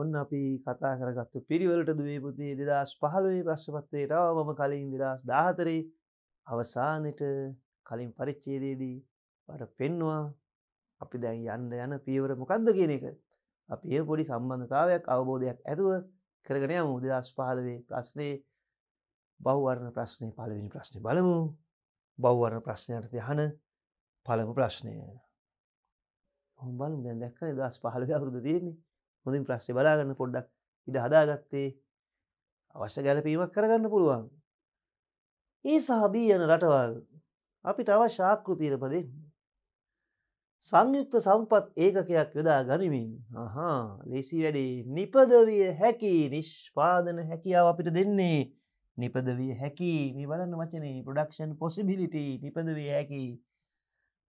ඔන්න අපි කතා කරගත්තු පිරිවලට දුවේ පුතේ දෙදස් පහළුවේ ප්‍රශ්පත්තයටාව මම කලින් දෙදස් දාහතරේ අවසානට කලින් පරිච්චේදේදී පට පෙන්වා අපි දැන් යන්න යන පියවර මොකක්ද කියන එක අපි ඒ පොඩි සම්බන්ධතාවයක් අවබෝධයක් ඇතුව කරගෙන යමු දෙදස් පහළවේ ප්‍රශ්නය බහුවරණ ප්‍රශ්නය පලවෙනි ප්‍රශ්නය බලමු බෞවරණ ප්‍රශ්නයට යහන පළමු ප්‍රශ්නය හොම්බලම් දැන් දැක්ක දස් පහළව අවුරුද තියෙන්නේ හොඳින් ප්‍රශ්ි බලාගන්න පොඩ්ඩක් ඉඩ හදාගත්තේ අවශ්‍ය ගැලපීමක් කරගන්න පුළුවන් ඒ සහබී යන රටවල් අපි තව ශාකෘතියට පදෙන් සංයුක්ත සම්පත් ඒකකයක් යොදා ගනිමින් හා ලෙසි වැඩි නිපදවිය හැකි නිෂ්පාදන හැකියාව අපිට දෙන්නේ නිපදවිය හැකි මේ බලන්න වචනේ ප්‍රඩක්ෂන් පොසිබිලිටි නිපදවිය හැකි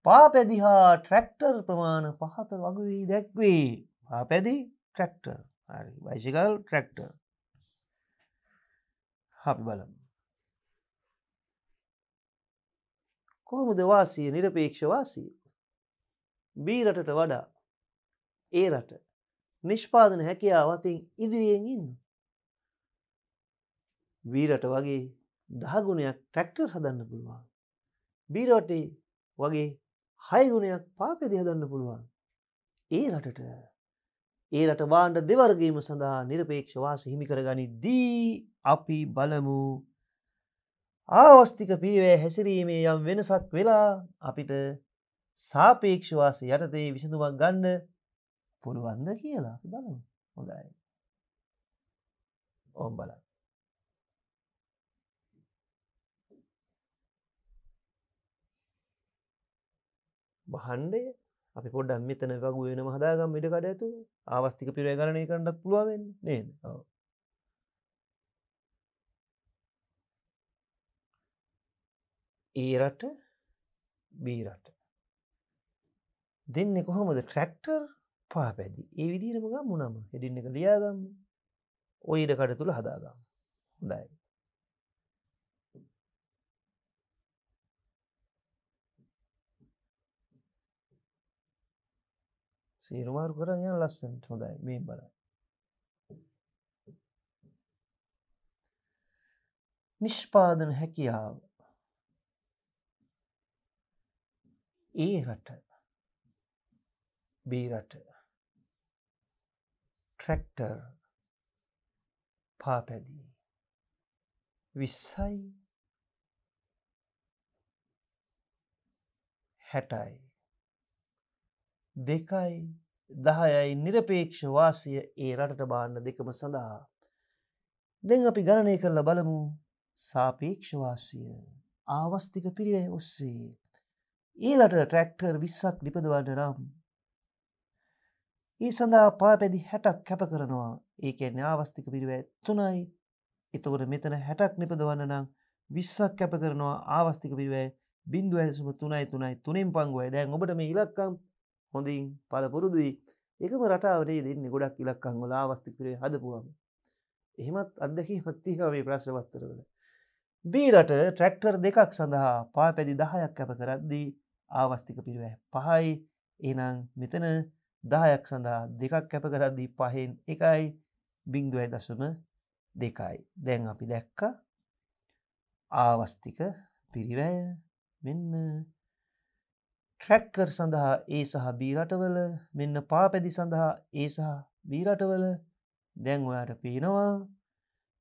පාපැදිහා ට්‍රැක්ටර් ප්‍රමාණ පහත වගවී දැක්වේ පාපැදිී ට්‍රක්ටර් හරි වයිසිකල් ට්‍රක්ටර් අපි බලමු කොහොමද වාසිය නිරපේක්ෂවාසී බීරටට වඩා ඒ රට නිෂ්පාදන හැකියාවතින් ඉදිරියෙන් ඉන්න වීරට වගේ දහගුණයක් ට්‍රැක්ටර් හදන්න පුළුවන් බීරටේ වගේ හයගුණයක් පාපෙදි හදන්න පුළුවන් ඒ රටට ඒරට වාණ්ඩ දෙවර්ගීම සඳහා නිරපේක්ෂවාස හිමිකරගනි දී අපි බලමු ආවස්තික පිරිවෑ හැසිරීමේ යම් වෙනසක් වෙලා අපිට සාපේක්ෂවාස යටතේ විසඳුමක් ගන්න පුළුවන්ද කියලා බලමු හොඳයි ඕම් බල බහන්ඩය අපි පොඩ්ඩම් මෙතන වගු වෙන හදාගම් ඉඩ කඩ ඇතු අවස්තික පිරේගණය කරන්නක් පුළුවවෙන්න නේද ඒරට e බීරට දෙන්න කොහොමද ට්‍රැක්ටර් පාපැදි ඒ විදිරමගම් මුණම හෙඩින්න එක ලියාගම් ඔයිඩ කඩ තුළ හදාගම් හොඳයි සීරුමාරු කරන්න යන ලස්සන්ට හොඳයි මේ බර නිෂ්පාදන හැකියාව ඒ රට බීරට ට්‍රැක්ටර් පාපැදී විස්සයි හැටයි දෙකයි දහයයි නිරපේක්ෂ වාසය ඒ රටට බාන්න දෙකම සඳහා. දෙන් අපි ගණනය කරල බලමු සාපේක්ෂවාසය ආවස්තික පිරිවය ඔස්සේ. ඒලට ට්‍රැක්ටර් විස්සක් ලිපදවන්න නම්. ඒ සඳහා පාපැදි හැටක් කැප කරනවා ඒකෙන් ආවස්තික පිරිවැ තුනයි එතකොට මෙතන හැටක් නිපදවන්න නම් විස්සක් කැප කරනවා ආවස්තික පිරිවැ බින්දුව ඇසුම තුනයි තුනයි තුනෙන් පංගුවයි දැන් ඔබට මේ ඉලක්කම් හොඳින් පලපුරුදුයි එකම රටාවරේ දෙන්න ගොඩක් ඉලක්කංගොල අවස්ථිකරේ හදපුුවම එහෙමත් අදදැකී මත්තිහාවේ ප්‍රශ්වත්තර වල බීරට ට්‍රැක්ටර් දෙකක් සඳහා පා පැදි දහයක් කැප කරද්දී ආවස්තික පිරිවැ පහයි එනම් මෙතන දායක් සඳහා දෙකක් කැප කරද්දී පහෙන් එකයි බිංදුවයි දසුම දෙකයි දැන් අපි දැක්ක ආවස්තික පිරිවැය මෙන්න ට්‍රැක්කර් සඳහා ඒ සහ බීරටවල මෙන්න පාපැදි සඳහා ඒ සහ බීරටවල දැන් ඔයාට පේනවා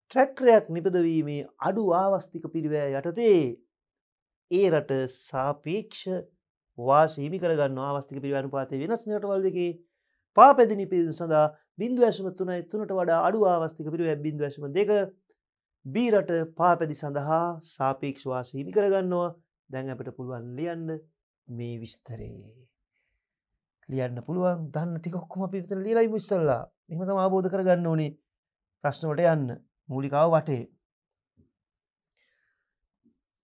ට්‍රැක්රයක් නිපදවීමේ අඩු ආවස්තික පිරිවෑ යටතේ ඒ රට සාපේක්ෂ වාසීමි කරගන්න අවස්තික පිරිවැන පාතේ වෙනස් නිටවල් දෙකේ පාපැදි නිපිදුම් සඳහා බින්දු ඇසම තුනයි තුනට වඩා අඩු ආවස්තික පිරිවැ බින්දු ඇසම දෙක බීරට පාපැදි සඳහා සාපේක්ෂ වාසීමි කරගන්නවා දැන් අපට පුළුවන් ලියන්න මේ විස්තරේ ලියන්න පුළුවන් දන්න ටිකොක්කොම පිවිතර ලියලයි මුස්සල්ලා එහමතම ආබෝධ කරගන්න ඕනේ ප්‍රශ්නවට යන්න මූලිකාව වටේ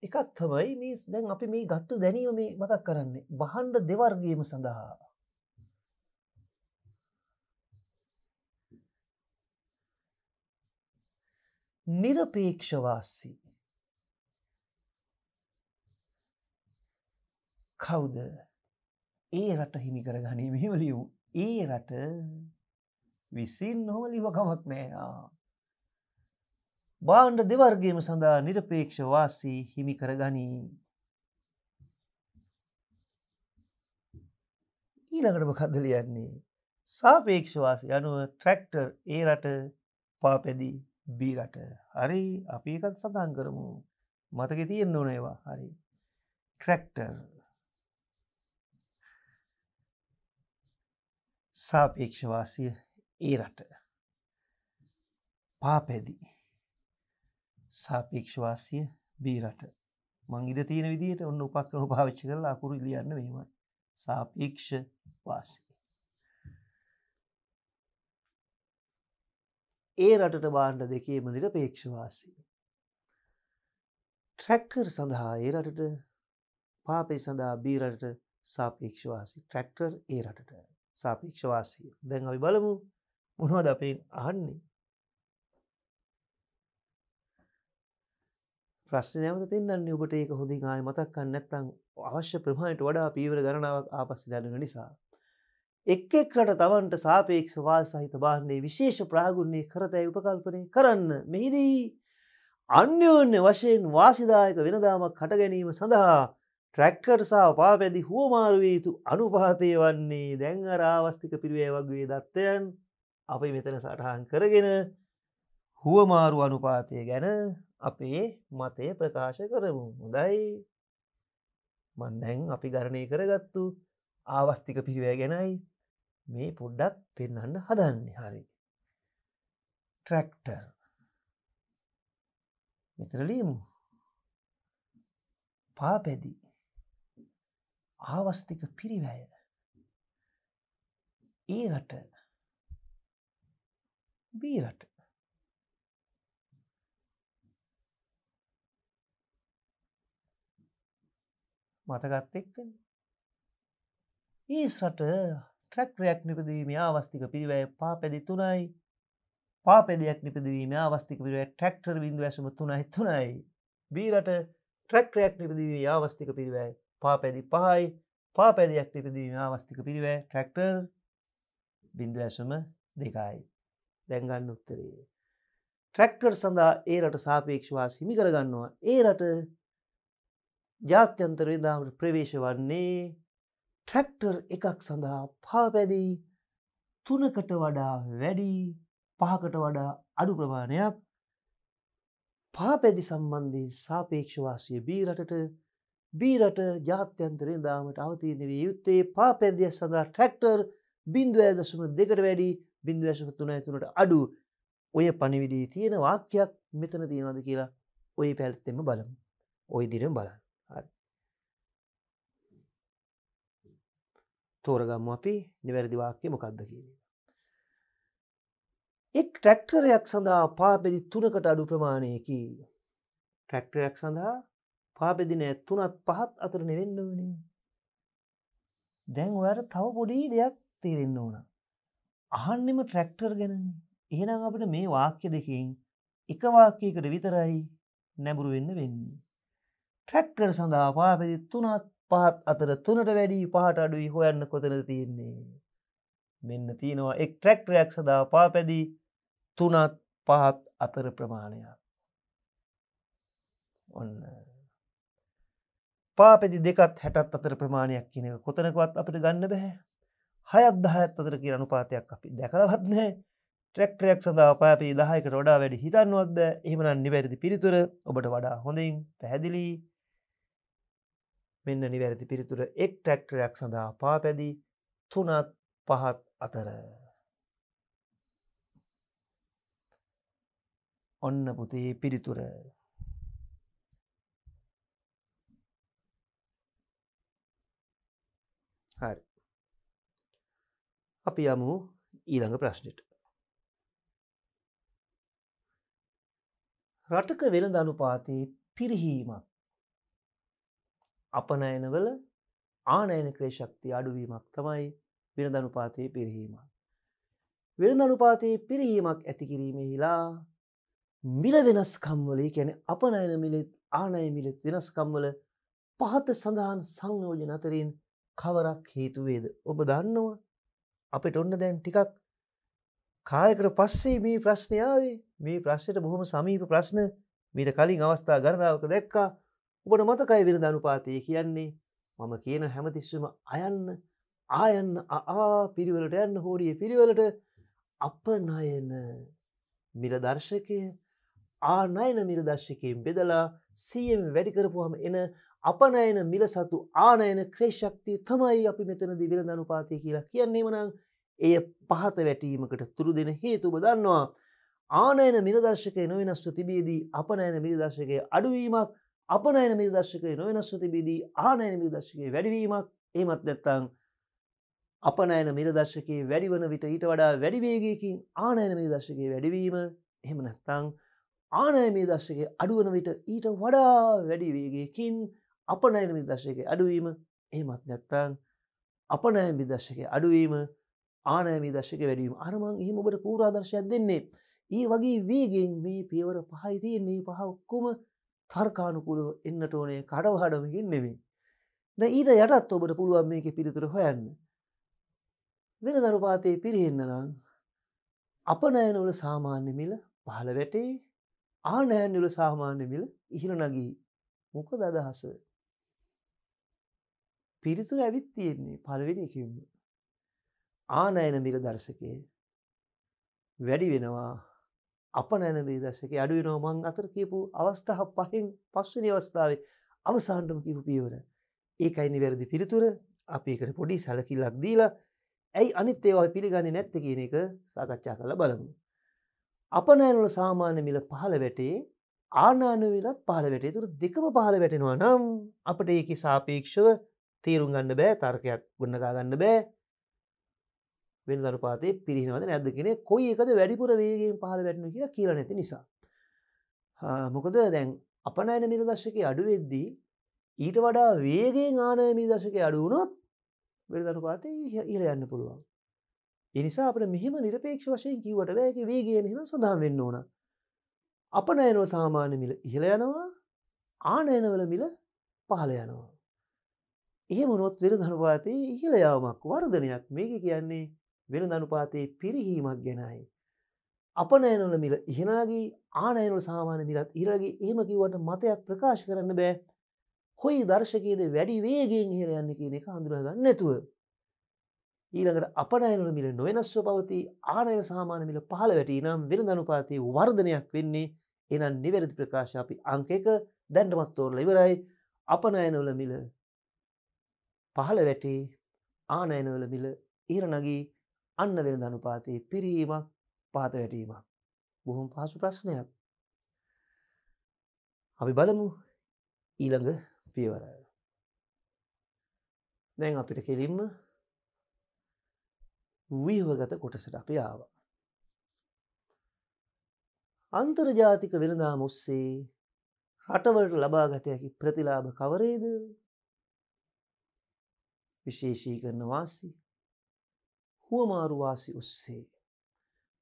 එකත් තමයි මේ දැන් අපි මේ ගත්තු දැනීම මේ මතක් කරන්නේ වහන්ඩ දෙවර්ගේම සඳහා නිරපේක්ෂවාස්සී කවුද ඒ රට හිමි කර ගනී මෙහෙම ලියමු ඒ රට විසින් නොහම ලිවකමක් නෑයා බාණ්ඩ දෙවර්ගේම සඳහා නිරපේක්ෂවාසී හිමි කර ගනී ඊළඟටම කදලියන්නේ සාපේක්ෂවාස යනුව ට්‍රැක්ටර් ඒ රට පාපැදී බීරට හරි අපි එකත් සඳහන් කරමු මතක තියෙන් නොනේවා හරි ට්‍රැක්ටර් සාපේක්ෂවාසිය ඒ රට පාපැදී සාපේක්ෂවාසිය බීරට මං ඉඩ තියෙන විදිහට ඔන්න උපක්‍රම පාවිච්චි කරලා අකුරු ලියන්න මෙමයි සාපේක්ෂ වාසිය ඒ රටට බාණ්ඩ දෙකේම නිරපේක්ෂවාසී. ට්‍රැක්ටර් සඳහා ඒ රටට පාපේ සඳහා බීරටට සාපේක්ෂවාසි ට්‍රැක්ටර් ඒ රටට සාපේක්ෂවාසය දැන් අපි බලමු මොනවද අපෙන් අහන්නේ ප්‍රශ්න නැවත පෙන්න්නේ ඔබට ඒක හොඳින් ආය මතක්කන්න නැත්තං අවශ්‍ය ප්‍රමාණයට වඩා පීවර ගණනාවක් ආපස්ස දැනන නිසා. එක් එක් රට තවන්ට සාපේක්ෂ වාස සහිත බාන්නේ විශේෂ ප්‍රාගුණන්නේ කරතැයි උපකල්පනය කරන්න මෙහිදී අන්‍යෝන්‍ය වශයෙන් වාසිදායක වෙනදාමක් හට ගැනීම සඳහා ට්‍රැක්කර්සා පාපැදි හුවමාරුවී යුතු අනුපාතය වන්නේ දැන් අරාවස්තික පිරිවේ වගේ දත්තයන් අපි මෙතන සටහන් කරගෙන හුවමාරු අනුපාතය ගැන අපේ මතය ප්‍රකාශ කරමු හොඳයි මන්දැන් අපි ගරණය කරගත්තු ආවස්තික පිරිවය ගැනයි මේ පුඩ්ඩක් පෙන්න්න හදන්නේ හරි ට්‍රැක්ටර් මෙතර ලීමු පාපැදිී ආවස්තික පිරිවැය ඒ රට බී රට මතකත් එක්කෙන ඒස් රට ට්‍රැක්රයක් නිපදීම අවස්තික පිරිවැය පාපැදි තුනයි පාපෙදයක් නිපදීම අවස්තික පිරුව ට්‍රක්ටර් බිඳු ඇසම තුනයි තුනයි බීරට ට්‍රැක්රයක් නිපදීම අවස්තික පිරිවැයි පාපැදි පහයි පාපැදියක් ටිපදීම අවස්ථික පිරිවෑ ට්‍රක්ටර් බිඳු ඇසුම දෙකයි දැන්ගන්න උත්තරේ. ට්‍රැක්ටර් සඳහා ඒ රට සාපේක්ෂවාස හිමිකරගන්නවා ඒ රට ජාත්‍යන්තර දාමට ප්‍රවේශ වන්නේ ට්‍රැක්ටර් එකක් සඳහා පාපැදී තුනකට වඩා වැඩි පහකට වඩා අඩු ප්‍රමාණයක් පාපැදි සම්බන්ධී සාපේක්ෂවාසය බී රටට බීරට ජාත්‍යන්තර දාමට අවතියන වී යුත්තේ පාපැදිය සඳහා ට්‍රැක්ටර් බින්දුව ඇදසුම දෙකට වැඩි බින්දු ඇසම තුන ඇතුනට අඩු ඔය පණිවිඩී තියෙන වාක්‍යයක් මෙතන තියෙනවද කියලා ඔය පැල්තෙම බලමු ඔය දිරම් බලන්න හරි තෝරගම්ම අපි නිවැරදි වාක්‍ය මොකක්ද කියන එක් ට්‍රැක්ටරයක් සඳහා පාපෙදි තුනකට අඩු ප්‍රමාණයකි ට්‍රැක්ටරයක් සඳහා පාපෙදින 3ත් 5ත් අතර නෙවෙන්න ඕනේ. දැන් ඔයාලට තව පොඩි දෙයක් තේරෙන්න ඕන. අහන්නෙම ට්‍රැක්ටර් ගැනනේ. එහෙනම් අපිට මේ වාක්‍ය දෙකෙන් එක වාක්‍යයකට විතරයි නැඹුරු වෙන්න වෙන්නේ. ට්‍රැක්ටර් සඳහා පාපෙදි 3ත් 5ත් අතර 3ට වැඩි 5ට අඩුයි හොයන්න කොතනද තියෙන්නේ. මෙන්න තියෙනවා එක් ට්‍රැක්ටරයක් සඳහා පාපැදි 3ත් 5ත් අතර ප්‍රමාණයක්. ඔන්න පාපෙදි දෙකත් හැටත් අතර ප්‍රමාණයක් කියනක කොතනකවත් අපට ගන්න බැහැ හයත් දහත් අතර කිය අනුපාතයක් අපි දැකලවත්නෑ ට්‍රෙක්ටරයක් සඳහා පාපී දහයකට වඩා වැඩි හිතන්නවත් බෑ එහමන නිවැරදි පිරිතුර ඔබට වඩා හොඳින් පැහැදිලී මෙන්න නිවැරදි පිරිතුර එක් ට්‍රැක්ටරයක් සඳහා පාපැදි තුනත් පහත් අතර ඔන්න පුතේ පිරිතුර අපි යමු ඊළඟ ප්‍රශ්නයට. රටක වෙළඳ අනුපාතයේ පිරිහීමක් අපනයනවල ආනයන ක්‍රේශක්ති අඩුවීමක් තමයි වෙන දනුපාතයේ පිරිහීම. වෙන දනුපාතයේ පිරිහීමක් ඇතිකිරීමෙහිලා මිල වෙනස්කම්වල කැන අපනයන මිලෙත් ආනය මිලෙත් වෙනස්කම්වල පහත සඳහන් සංයෝජන අතරින් කවරක් හේතුවේද ඔබ දන්නවා අපිට ඔන්න දැන් ටිකක් කාලෙකට පස්සේ මේ ප්‍රශ්නයාවේ මේ ප්‍රශ්නයට බොහොම සමීප ප්‍රශ්න මීට කලින් අවස්ථා ගණනාවක දැක්කා ඔබට මතකයි විරඳ අනුපාතය කියන්නේ මම කියන හැමතිස්සම අයන්න ආයන්න ආ පිරිවලට යන්න හෝඩිය පිරිවලට අප නයන මිලදර්ශකය ආනයන මිලදර්ශකයෙන් බෙදලා සියම් වැඩිකරපුහම එන අපනයන මිල සතු ආනයන ක්‍රේෂක්තිය තමයි අපි මෙතනද වෙළඳ අනුපාතිය කියලා කියන්නේෙමනං එය පහත වැටීමකට තුරු දෙන හේතුබ දන්නවා. ආනයන මිලදර්ශකය නොවෙනස්ව තිබේදී අපනයන මිලදර්ශකය අඩුවීමක් අපනයන මිලදර්ශකය නොවෙනස්ව තිබේදී ආනයන මිලදර්ශකය වැඩවීමක් ඒමත් නැත්තං අපනයන මිලදර්ශකයේ වැඩිවන විට ඊට වඩා වැඩිවේගයකින් ආනයන මිලදර්ශකය වැඩවීම එහෙම නැත්තං ආනය මේ දර්ශකය අඩුවන විට ඊට වඩා වැඩිවේගයකින් අපනයන විදශයක අඩුවීම ඒමත් නැත්තං අපනෑ විදශක අඩුවීම ආනෑමි දශක වැඩීම අරමං එහෙම ඔබට පූරාදර්ශයක් දෙන්නේ. ඒ වගේ වේගෙන් මේ පියවර පහයි තියෙන්නේ පහ ඔක්කොම තර්කානුකුලව එන්නට ඕනේ කඩවහඩමකින් නෙමේ. ද ඊට යටත් ඔබට පුළුවන් මේක පිළිතුර හොයන්න. වෙන දරුපාතයේ පිරිහෙන්නනම් අපනෑනවල සාමාන්‍ය මිල පහළ වැටේ ආනෑන්වල සාමාන්‍ය මිල ඉහිල නගී මොකද අදහස පිරිතුර ඇවිත් තියෙන්නේ පළවෙනි කිව්ම. ආනයන මිල දර්ශකය වැඩි වෙනවා අප නෑන මේ දර්ශක අඩුවෙනවා මං අතර කියපු අවස්ථහ පහෙන් පස්වනි අවස්ථාවේ අවසාන්ටම කිපු පියවර ඒකයිනි වැරදි පිරිතුර අපි එකට පොඩි සැලකිල්ලක් දීලා ඇයි අනිත් ඒවා පිළිගන්න නැත්ත කියන එක සාකච්ඡා කළ බලමු. අප නෑනුල සාමාන්‍ය මිල පහළ වැටේ ආනානවෙලත් පහළ වැටේ තුර දෙකම පහළ වැටෙනවා නම් අපට ඒක සාපේක්ෂව තීරුම් ගන්න බෑ තර්කයක් ගන්නකා ගන්න බෑ වෙන දරපාතේ පිරිහිනවද නැද්ද කෙනෙ කොයි එකද වැඩිපුර වේගෙන් පහල වැටන කියලා කියල නැති නිසා මොකද දැන් අපනෑන මිල දශක අඩුවෙද්දී ඊට වඩා වේගෙන් ආනය මී දශක අඩුවනොත් වෙනදරපාතේ ඉහල යන්න පුළුවන් එනිසා අපට මෙහෙම නිරපේක්ෂ වශයෙන් කිවට වැෑගේ වේගෙන් හෙන සඳහන් වෙන්න ඕන අප නෑනව සාමාන්‍ය මිල ඉහල යනවා ආනයනවල මිල පහල යනවා එහෙමනොත් වෙන ධනුපාතයේ ඉහළයාමක් වර්ධනයක් මේක කියන්නේ වෙන ධනුපාතයේ පිරිහීමක් ගැනයි. අපනෑනොල මිල ඉහෙනගේ ආනයනුල සාමාන මිලත් ඉරගේ ඒම කිවට මතයක් ප්‍රකාශ කරන්න බෑ හොයි දර්ශකයේද වැඩි වේගෙන් ඉහර යන්න කියන එක හඳුරගන්න නැතුව. ඊළඟට අපනයනුල මිල නොවෙනස්ව පවති ආනයන සාමාන මිල පහළ වැටී නම් වෙන ධනුපාතයේ වර්ධනයක් වෙන්නේ එනම් නිවැරදි ප්‍රකාශ අපි අංක එක දැන්ටමත් තෝරල ඉවරයි අපනයනොල මිල පහළ වැටි ආනයනවල මිල ඉරණගී අන්න වෙන ධනුපාතයේ පිරීමක් පාත වැටීමක් බොහොම පහසු ප්‍රශ්නයක් අපි බලමු ඊළඟ පියවර දැන් අපිට කෙලින්ම වීහවගත කොටසට අපි ආව අන්තර්ජාතික වෙළඳා මුස්සේ රටවලට ලබාගතයකි ප්‍රතිලාභ කවරේද විශේෂී කරන වාසි හුවමාරුවාසි ඔස්සේ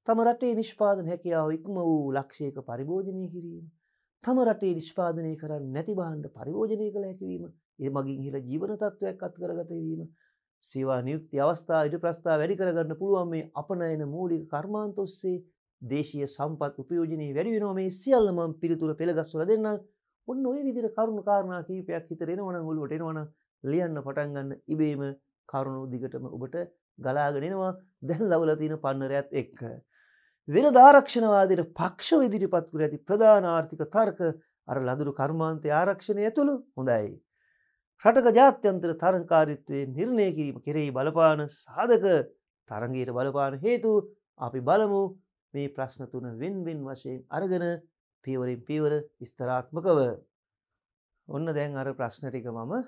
තම රටේ නිෂ්පාදන හැකියාව ඉක්ම වූ ලක්ෂයක පරිභෝජනය කිරීම තම රටේ නිෂ්පාදනය කරන්න නැති බාණ්ඩ පරිභෝජනය කළ හැකිවීම ඒ මගින් හිල ජීවන තත්ත්වයක් අත් කරගතවීම සේවා නියුක්ති අවස්ථා ඉඩ ප්‍රස්ථා වැඩි කරගන්න පුළුවන් මේ අපනයන මූලික කර්මාන්ත ඔස්සේ දේශය සම්පත් උපයෝජනී වැඩිවෙනවා මේ සියල්ලමම් පිළිතුළ පෙළගස්වල දෙන්න ඔන්න ඔය විදිර කරුණු කාරණා කීපයක් හිතරෙනවන ගොලුවටෙනවන ලියන්න පටන් ගන්න ඉබේම කරුණු දිගටම ඔබට ගලාගෙනෙනවා දැන් ලවලතින පන්නරයත් එක්ක. වෙන ධාරක්ෂණවාදයට පක්ෂ ඉදිරිපත්කර ඇති ප්‍රධාන ආර්ථික තර්ක අර ලදුරු කර්මාන්තය ආරක්ෂණය ඇතුළු හොඳයි. රටක ජාත්‍යන්තර තරංකාරිත්වය නිර්ණය කිරීම කෙරෙහි බලපාන සාධක තරගයට බලපාන හේතු අපි බලමු මේ ප්‍රශ්න තුන වෙන්වෙන් වශයෙන් අරගෙන පියවරින් පියවර විස්තරාත්මකව ඔන්න දැන් අර ප්‍රශ්න ටික මම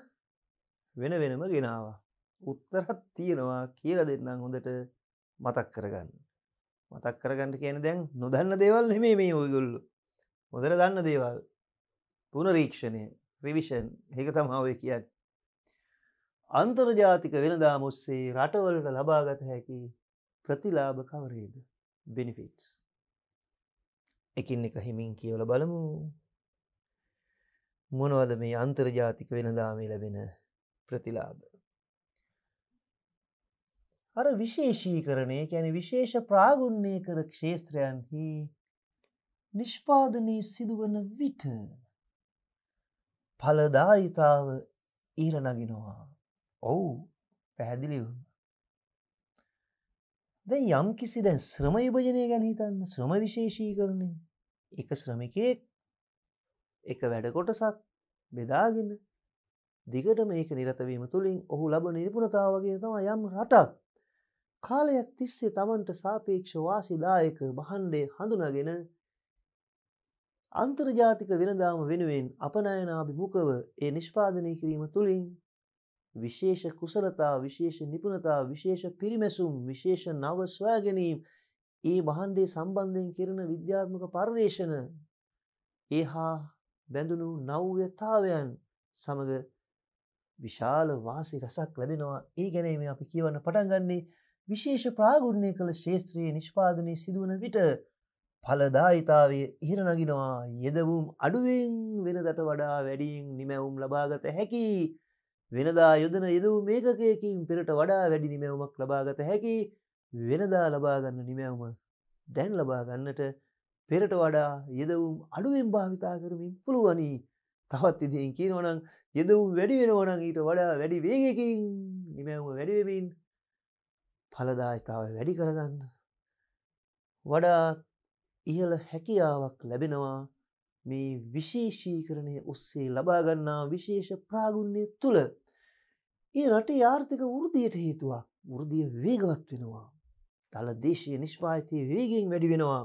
වෙන වෙනම ගෙනවා. උත්තරත් තියෙනවා කියල දෙන්නම් හොඳට මතක් කරගන්න. මතක් කරගන්නට කියන දැන් නොදන්න දේවල් නෙමේ මේ ඔයගොල්ලු. හොදර දන්න දේවල් පුනරීක්ෂණය රිවිෂන් ඒක තමාවේ කියන්න. අන්තර්ජාතික වෙනදා මුස්සේ රටවලට ලබාගත හැකි ප්‍රතිලාභ කවරේද බිනිිෆිටස්. එකින් එක හිමින් කියවල බලමු මොනවද මේ අන්තර්ජාතික වෙනදාමේ ලැබෙන ප්‍රතිලාභ. අර විශේෂීකරණය ැන විශේෂ ප්‍රාගුණ්ණය කර ක්ෂේත්‍රයන්හි නිෂ්පාදනය සිදුවන විට පලදායිතාව ඊරනගෙනවා ඔවු පැහැදිලිවුම. ද යම් කිසි දැන් ශ්‍රම විභජනය ගැන හිතන්න ශ්‍රම විශේෂී කරණය එක ශ්‍රමිකයෙක් එක වැඩකොටසක් බෙදාගෙන දිගට මේක නිරතවීම තුළින් ඔහු ලබ නිර්පුණතාවගේ තම යම් රටක් කාලයක් තිස්සේ තමන්ට සාපේක්ෂ වාසිදායක බහන්්ඩේ හඳුනගෙන අන්තර්ජාතික වෙනදාම වෙනුවෙන් අපනයනාභිමුකව ඒ නිෂ්පාදනය කිරීම තුළින් විශේෂ කුසලතා විශේෂ නිපුණතා විශේෂ පිරිමැසුම් විශේෂ නව ස්වෑගැනීම් ඒ බහන්්ඩේ සම්බන්ධයෙන් කරන විද්‍යාත්මක පර්වේශන ඒ හා බැඳුණු නව්‍යතාවයන් සමඟ විශාල වාසි රසක් ලැබෙනවා ඒ ගැනීම අපි කියවන්න පටන්ගන්නේ විශේෂ ප්‍රාගුණ්ණය කළ ශේත්‍රයේ නිෂ්පාදනය සිදුවන විට පලදායිතාවය ඉහරනගෙනවා යෙදවුම් අඩුවෙන් වෙනදට වඩා වැඩියෙන් නිමැවුම් ලබාගත හැකි වෙනදා යොදන යෙදවූ මේකකයකින් පෙරට වඩා වැඩි නිමැවුමක් ලබාගත හැකි වෙනදා ලබාගන්න නිමැවුම දැන් ලබාගන්නට පෙරට වඩා යෙදවුම් අඩුවෙන් භාවිතා කරමින් පුළුවනී තවත් ඉතින් කියනවනම් යෙදවුම් වැඩි වෙනවනම් ඊට වඩා වැඩි වේගකින් නිමැවුම වැඩිවෙමින් පලදාශතාව වැඩි කරගන්න. වඩා ඉහළ හැකියාවක් ලැබෙනවා මේ විශේෂීකරණය ඔස්සේ ලබාගන්නා විශේෂ ප්‍රාගුණ්‍යය තුළ. ඒ රටේ ආර්ථික වෘදියට හේතුවක් වෘදිය වේගවත් වෙනවා. තල දේශය නිෂ්පාතිය වේගෙන් වැඩි වෙනවා.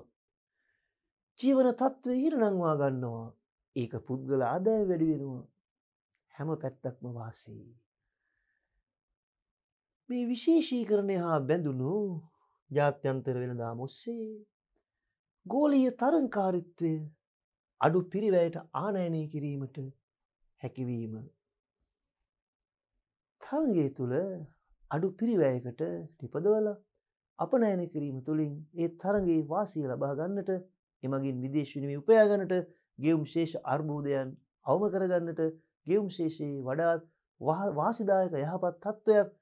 ජීවන තත්ත්ව හිරනංවා ගන්නවා ඒක පුද්ගල ආදය වැඩිවෙනවා හැම පැත්තක්ම වාසී. මේ විශේෂීකරණය හා බැඳුණු ජාත්‍යන්තර වෙනදා මොස්සේ ගෝලීය තරංකාරිත්වය අඩු පිරිවැයට ආනයනය කිරීමට හැකිවීම. තරගේ තුළ අඩු පිරිවැයකට නිපදවල අපනෑන කිරීම තුළින් ඒ තරගේ වාසිය ලබාගන්නට එමගින් විදේශනම උපයාගනට ගෙවුම් ශේෂ අර්බෝධයන් අවම කරගන්නට ගෙවුම් ශේෂයේ වඩාත් වාසිදායක යහපත් තත්ත්වයක්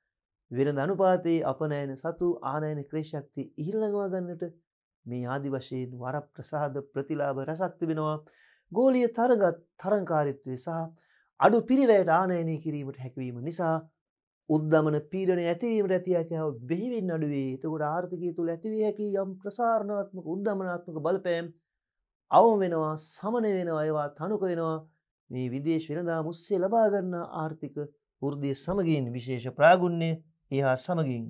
වෙනද අනුපාතයේ අපනෑන සතු ආනයන ක්‍රේෂක්ති ඉහිල්ලඟවා ගන්නට මේ ආදි වශයෙන් වර ප්‍රසාද ප්‍රතිලාභ රැසක්තිබෙනවා ගෝලිය තරගත් තරංකාරිත්වය සහ අඩු පිරිවැයට ආනයනය කිරීමට හැකිවීම නිසා උද්දමන පීඩන ඇතිවීම රැතියකැව බෙහිවින් අඩුවේ තකොට ආර්ථකය තුළ ඇතිවිය හැකි යම් ප්‍රසාරණාත්මක උද්දමනාත්මක බලපෑම් අවම වෙනවා සමන වෙනවා ඒවා තනුක වෙනවා මේ විදේශ වෙනදා මුස්සේ ලබා ගන්න ආර්ථික වෘද්ධිය සමගින් විශේෂ ප්‍රාගුණ්‍ය එහා සමගින්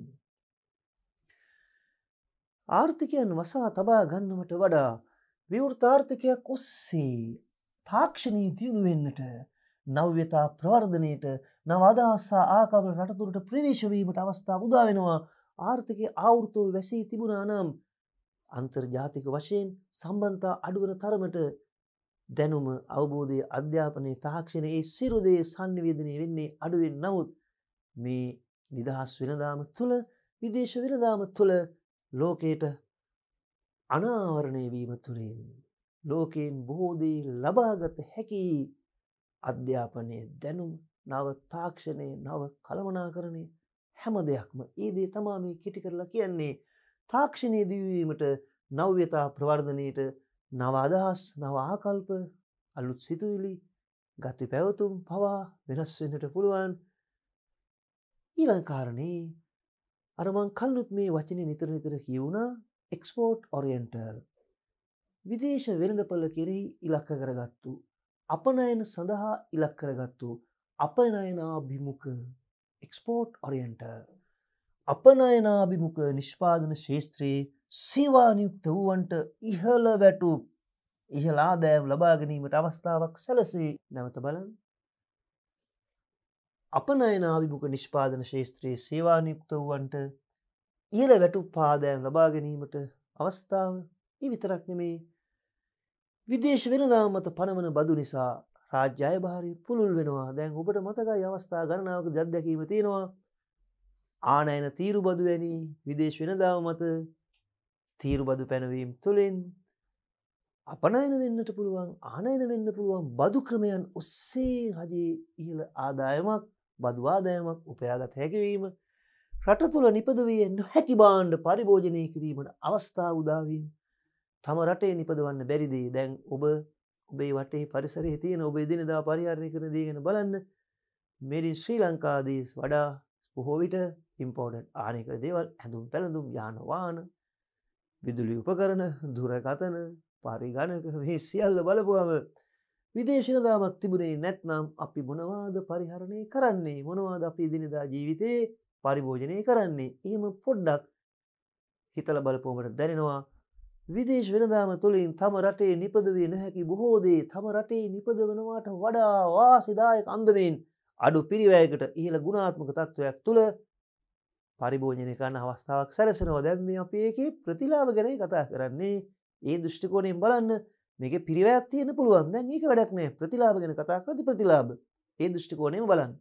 ආර්ථිකයන් වසා තබා ගන්නමට වඩා විවෘතාර්ථිකයක් ඔස්සේ තාක්ෂණී දියුණුවෙන්නට නව්‍යතා ප්‍රවර්ධනයට නවදාසා ආකවර රටතුරට ප්‍රවේශවීමට අවස්ථා උදාවෙනවා ආර්ථික ආවෘතෝ වැසී තිබුණා නම් අන්තර්ජාතික වශයෙන් සම්බන්තා අඩුවන තරමට දැනුම අවබෝධය අධ්‍යාපනය තාක්ෂණ ඒ සිරුදේ සංනිවේදනය වෙන්නේ අඩුවෙන් නමුත් මේ නිදහස් වෙනදාම තුළ විදේශ වෙනදාම තුළ ලෝකයට අනාවරණය වීම තුළින් ලෝකයෙන් බොහෝදී ලබාගත හැකි අධ්‍යාපනය දැනුම් නව තාක්ෂණය නව කළමනා කරණය හැම දෙයක්ම ඒදේ තමා මේ කිටි කරලා කියන්නේ තාක්ෂණය දීවීමට නව්‍යතා ප්‍රවර්ධනයට නව අදහස් නව ආකල්ප අලුත් සිතුවිලි ගති පැවතුම් පවා වෙනස් වෙන්නට පුළුවන් ඊලංකාරණයේ අරමං කල්ලුත් මේ වචන නිතර නිතර කියවුණා එක්ස්පෝට් ඔරියන්ටර් විදේශ වෙළඳපල කෙරෙහි ඉලක්ක කරගත්තු අපනයන සඳහා ඉලක් කරගත්තු අපනයනාභිමුක එක්ස්පෝට් ඔරියන්ටර් අපනයනාභිමුඛ නිෂ්පාදන ශේත්‍රයේ සේවානියුක්ත වූවන්ට ඉහළ වැටු ඉහලාදෑම් ලබාගැනීමට අවස්ථාවක් සැලසේ නැවත බලන්. අපනයනාභිමුඛ නිෂ්පාදන ශේත්‍රයේ සේවානියුක්ත වූවන්ට ඉහළ වැටු පාදෑම් ලබාගැනීමට අවස්ථාව ඉවිතරක් නෙමේ විදේශ වෙනදා මත පණවන බදු නිසා රාජ්‍යය භාරය පුළුල් වෙනවා දැන් ඔබට මතකයි අවස්ථා ගණනාවක දත්දැකීම තියෙනවා ආනයන තීරුබදු වැනි විදේශ වෙන දාවමත තීරුබදු පැනවීම් තුළින් අපනයන වෙන්නට පුළුවන් ආනයන වෙන්න පුළුවන් බදු ක්‍රමයන් ඔස්සේ රජයේ ඉහළ ආදායමක් බදවාදායමක් උපයාගත් හැකිවීම රට තුළ නිපදවිය නොහැකි බාණ්ඩ පරිභෝජනය කිරීමට අවස්ථා උදාවීම තම රටේ නිපදවන්න බැරිදී දැන් ඔබ ඔබේ වටේ පරිසර හිතියන ඔබේ දිනදා පරිහරණය කරන දීගෙන බලන්න මෙරින් ශ්‍රී ලංකාදීස් වඩා බොහෝවිට ඉම්පෝර්ට් ආනෙකර දේවල් ඇඳුම් පැළඳුම් යානවාන විදුලි උපකරන දුරකතන පරිගණක මේ සියල්ල බලපුවම විදේශනදාමත් තිබුණේ නැත්නම් අපි මොනවාද පරිහරණය කරන්නේ මොනවාද අපි දිනදා ජීවිතයේ පරිභෝජනය කරන්නේ එහෙම පොඩ්ඩක් හිතල බලපෝමට දැනෙනවා විදේශ වෙනදාම තුළින් තම රටේ නිපදවේ නොහැකි බොහෝදේ තම රටේ නිපද වනවාට වඩා වාසිදායක අන්දමෙන් අඩු පිරිවෑයකට ඉහළ ගුණාත්මක තත්ත්වයක් තුළ පරිභෝජනය කරන්න අවස්ථාවක් සැරසනවා දැම් මේ අප ඒකේ ප්‍රතිලාව ගැන කතා කරන්නේ ඒ දෘෂ්ටිකෝනයෙන් බලන්න මේක පිරිවැත් තියෙන පුළුවන් දැන් ඒක වැඩක් නෑ ප්‍රතිලාභ ගැන කතා කරති ප්‍රතිලාභ ඒ දෘෂ්ටිකෝනයෙන් බලන්න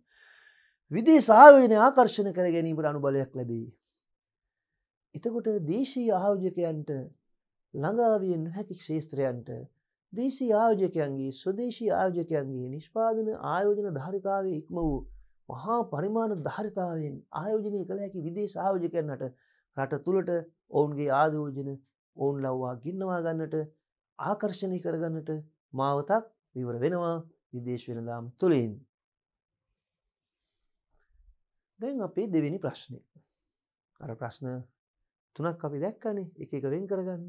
විදේ සායෝජනය ආකර්ශණ කර ගැනීමට අනුබලයක් ලැබේ. එතකොට දේශී ආයෝජකයන්ට ළඟාවිය නොහැකි ක්ෂේත්‍රයන්ට දේශී ආයෝජකයන්ගේ ස්වදේශී ආයෝජකයන්ගේ නිෂ්පාදන ආයෝජන ධරිතාව ඉක්ම වූ මහා පරිමාණ ධාරිතාවෙන් ආයෝජනය කළ හැකි විදේශ ආයෝජකයන්නට රට තුළට ඔවුන්ගේ ආදෝජන ඔවුන් ලව්වා ගින්නවා ගන්නට ආකර්ෂණය කරගන්නට මාවතක් විවර වෙනවා විදේශ වෙනදාම් තුළින්. දැන් අපේ දෙවෙනි ප්‍රශ්නය. අර ප්‍රශ්න තුනක් අපි දැක්කනේ එක එක වෙන් කරගන්න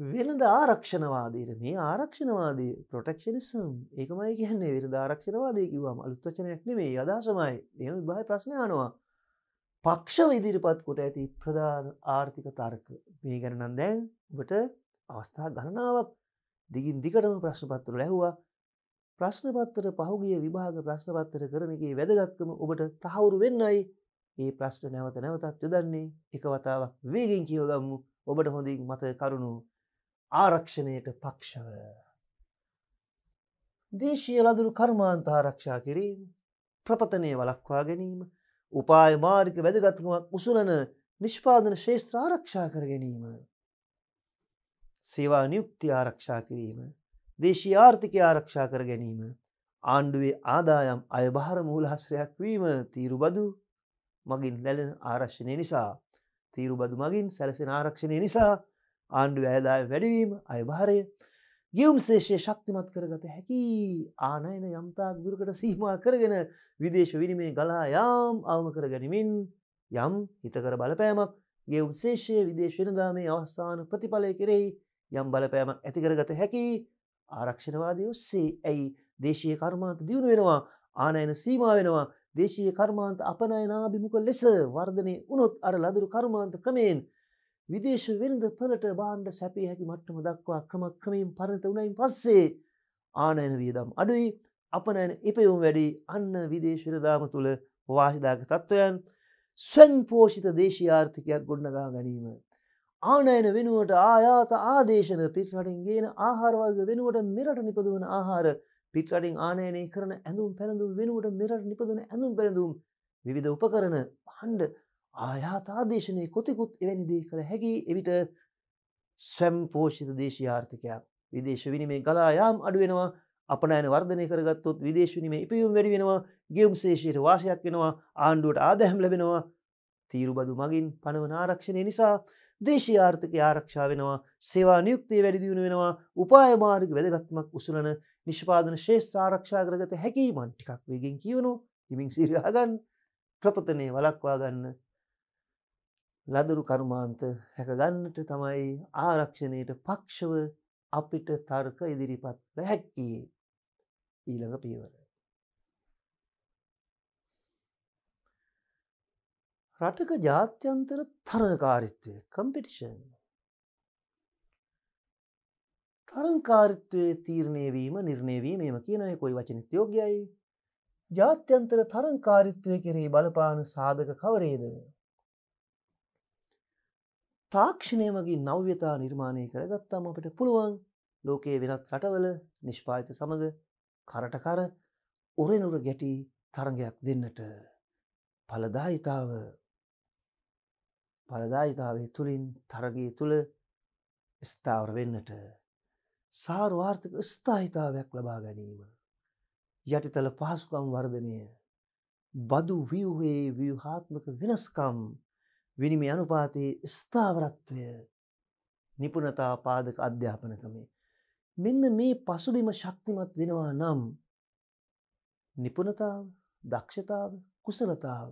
වෙළඳ ආරක්ෂණවාදීර මේ ආරක්ෂණවාදී ප්‍රොටක්ෂනිසම් ඒකමයි කියන්නේ විරද ආරක්ෂණවාදී කිවවාම අලුත්වචනයක් නෙමේ අදහසමයි එම විභාය ප්‍රශ්නයනවා පක්ෂ ඉදිරිපත් කොට ඇති ප්‍රධාන ආර්ථික තර්ක මේ ගැනනම් දැන් ඔබට අවස්ථා ගණනාවක් දිගින් දිකටම ප්‍රශ්නපත්තර ලැහවා ප්‍රශ්නපත්තර පහුගිය විභාග ප්‍රශ්නපත්තර කරනගේ වැදගත්කම ඔබට තහවුරු වෙන්නයි ඒ ප්‍රශ්න නැවත නැවතත් යොදන්නේ එක වතාවක් වේගෙන් කියෝගම්මු ඔබට හොඳින් මත කරුණු ආරක්ෂණයට පක්ෂව. දේශීය ලදුරු කර්මාන්ත ආරක්ෂා කිරීම ප්‍රපතනය වලක්වා ගැනීම උපාය මාර්ග වැදගත්කමක් උසුලන නිෂ්පාදන ශේෂත්‍ර ආරක්ෂා කර ගැනීම. සේවා නියුක්ති ආරක්ෂා කිරීම දේශී ආර්ථිකය ආරක්ෂා කර ගැනීම ආණ්ඩුවේ ආදායම් අයභාර මූලහස්රයක් වීම තීරු බදු මගින් ලැලෙන ආරක්ෂණය නිසා තීරු බදු මගින් සැලසෙන ආරක්ෂණය නිසා ආණ්ඩු ඇදාය වැඩවීම අයභාරය ගියුම් ශේෂය ශක්තිමත් කරගත හැකි ආනයන යම්තාක් දුරකට සීමා කරගෙන විදේශ විනිමේ ගලා යාම් අවම කර ගැනමින් යම් හිතකර බලපෑමක් ගෙවුම් ශේෂය විදේශ වෙනදාමේ අවස්සාන ප්‍රතිඵලය කෙරෙහි යම් බලපෑමක් ඇතිකරගත හැකි ආරක්ෂණවාදය ඔස්සේ ඇයි දේශය කර්මාන්ත දියුණු වෙනවා ආනයන සීම වෙනවා දේශය කර්මාන්ත අපනයනාභිමුක ලෙස වර්ධනය උනොත් අර ලදුරු කර්මාන්ත ක්‍රමයෙන් විදේශ වෙළඳ පළට බාණ්ඩ සැපිය හැකි මට්ටම දක්වා ක්‍රම ක්‍රමයෙන් පරිණත වුණයින් පස්සේ ආනයන වියදම් අඩුයි අපනෑන එපයුම් වැඩි අන්න විදේශ විරදාම තුළ වාහිදාක තත්ත්වයන් ස්වැන් පෝෂිත දේශී ආර්ථිකයක් ගොඩනගා ගැනීම. ආනයන වෙනුවට ආයාත ආදේශන පිටරටින් ගේන ආහාරවර්ග වෙනුවට මෙරට නිපදවන ආහාර පිටරටින් ආනයනය කරන ඇඳුම් පැළඳුම් වෙනුවට මෙරට නිපදන ඇඳුම් පැළඳුම් විධ උපකරන පණ්ඩ ආයාතාදේශනයේ කොතෙකුත් එවැනි දේ කළ හැකි එවිට ස්වම් පෝෂිත දේශී ආර්ථිකයක් විදේශ විනිමේ ගලා යාම් අඩු වෙනවා අපනයන වර්ධනය කරගත්තොත් විදේශ විනිමේ ඉපයුම් වැඩි වෙනවා ගියුම් ශේෂයට වාසයක් වෙනවා ආණ්ඩුවට ආදැහැම් ලැබෙනවා තීරුබදු මගින් පනවන ආරක්ෂණය නිසා දේශී ආර්ථිකය ආරක්ෂා වෙනවා සේවා නියුක්තිය වැඩිදියුණු වෙනවා උපාය මාර්ග වැදගත්මක් උසුලන නිෂ්පාදන ශේෂ්ත්‍ර ආරක්ෂා කරගත හැකිීමන් ටිකක් වේගෙන් කියවනු හිමින් සිරියාගන් ප්‍රපතනය වලක්වා ගන්න ලදරු කර්මාන්ත හැකගන්නට තමයි ආරක්ෂණයට පක්ෂව අපිට තර්ක ඉදිරිපත් හැක්කියේ ඊළඟ පියවර. රටක ජාත්‍යන්තර තරකාරිත්වය කම්පිටිෂන් තරංකාරිත්වය තීරණයවීම නිර්ණයවීම මෙම කියනය කොයි වචනිත යෝගයයි ජාත්‍යන්තර තරංකාරිත්වය කෙරෙහි බලපාන සාධක කවරේද තාක්ෂණය මගින් නව්‍යතා නිර්මාණය කරගත්තාම අපට පුළුවන් ලෝකයේ වෙනත් රටවල නිෂ්පාත සමඟ කරටකර ඔරෙනුර ගැටි තරගයක් දෙන්නට පලදායිතාව පලදායිතාවේ තුළින් තරගය තුළ ස්ථාවර වෙන්නට සාරවාර්ථක ස්ථාහිතාවයක් ලබා ගැනීම යටිතල පහසුකම් වර්ධනය බදු වියහේ ව්‍යහාත්මක වෙනස්කම් විනිමය අනුපාතයේ ස්ථාවරත්වය නිපුණතා පාදක අධ්‍යාපනකමේ. මෙන්න මේ පසුබිම ශක්තිමත් වෙනවා නම් නිපුණතාව දක්ෂතාව කුසලතාව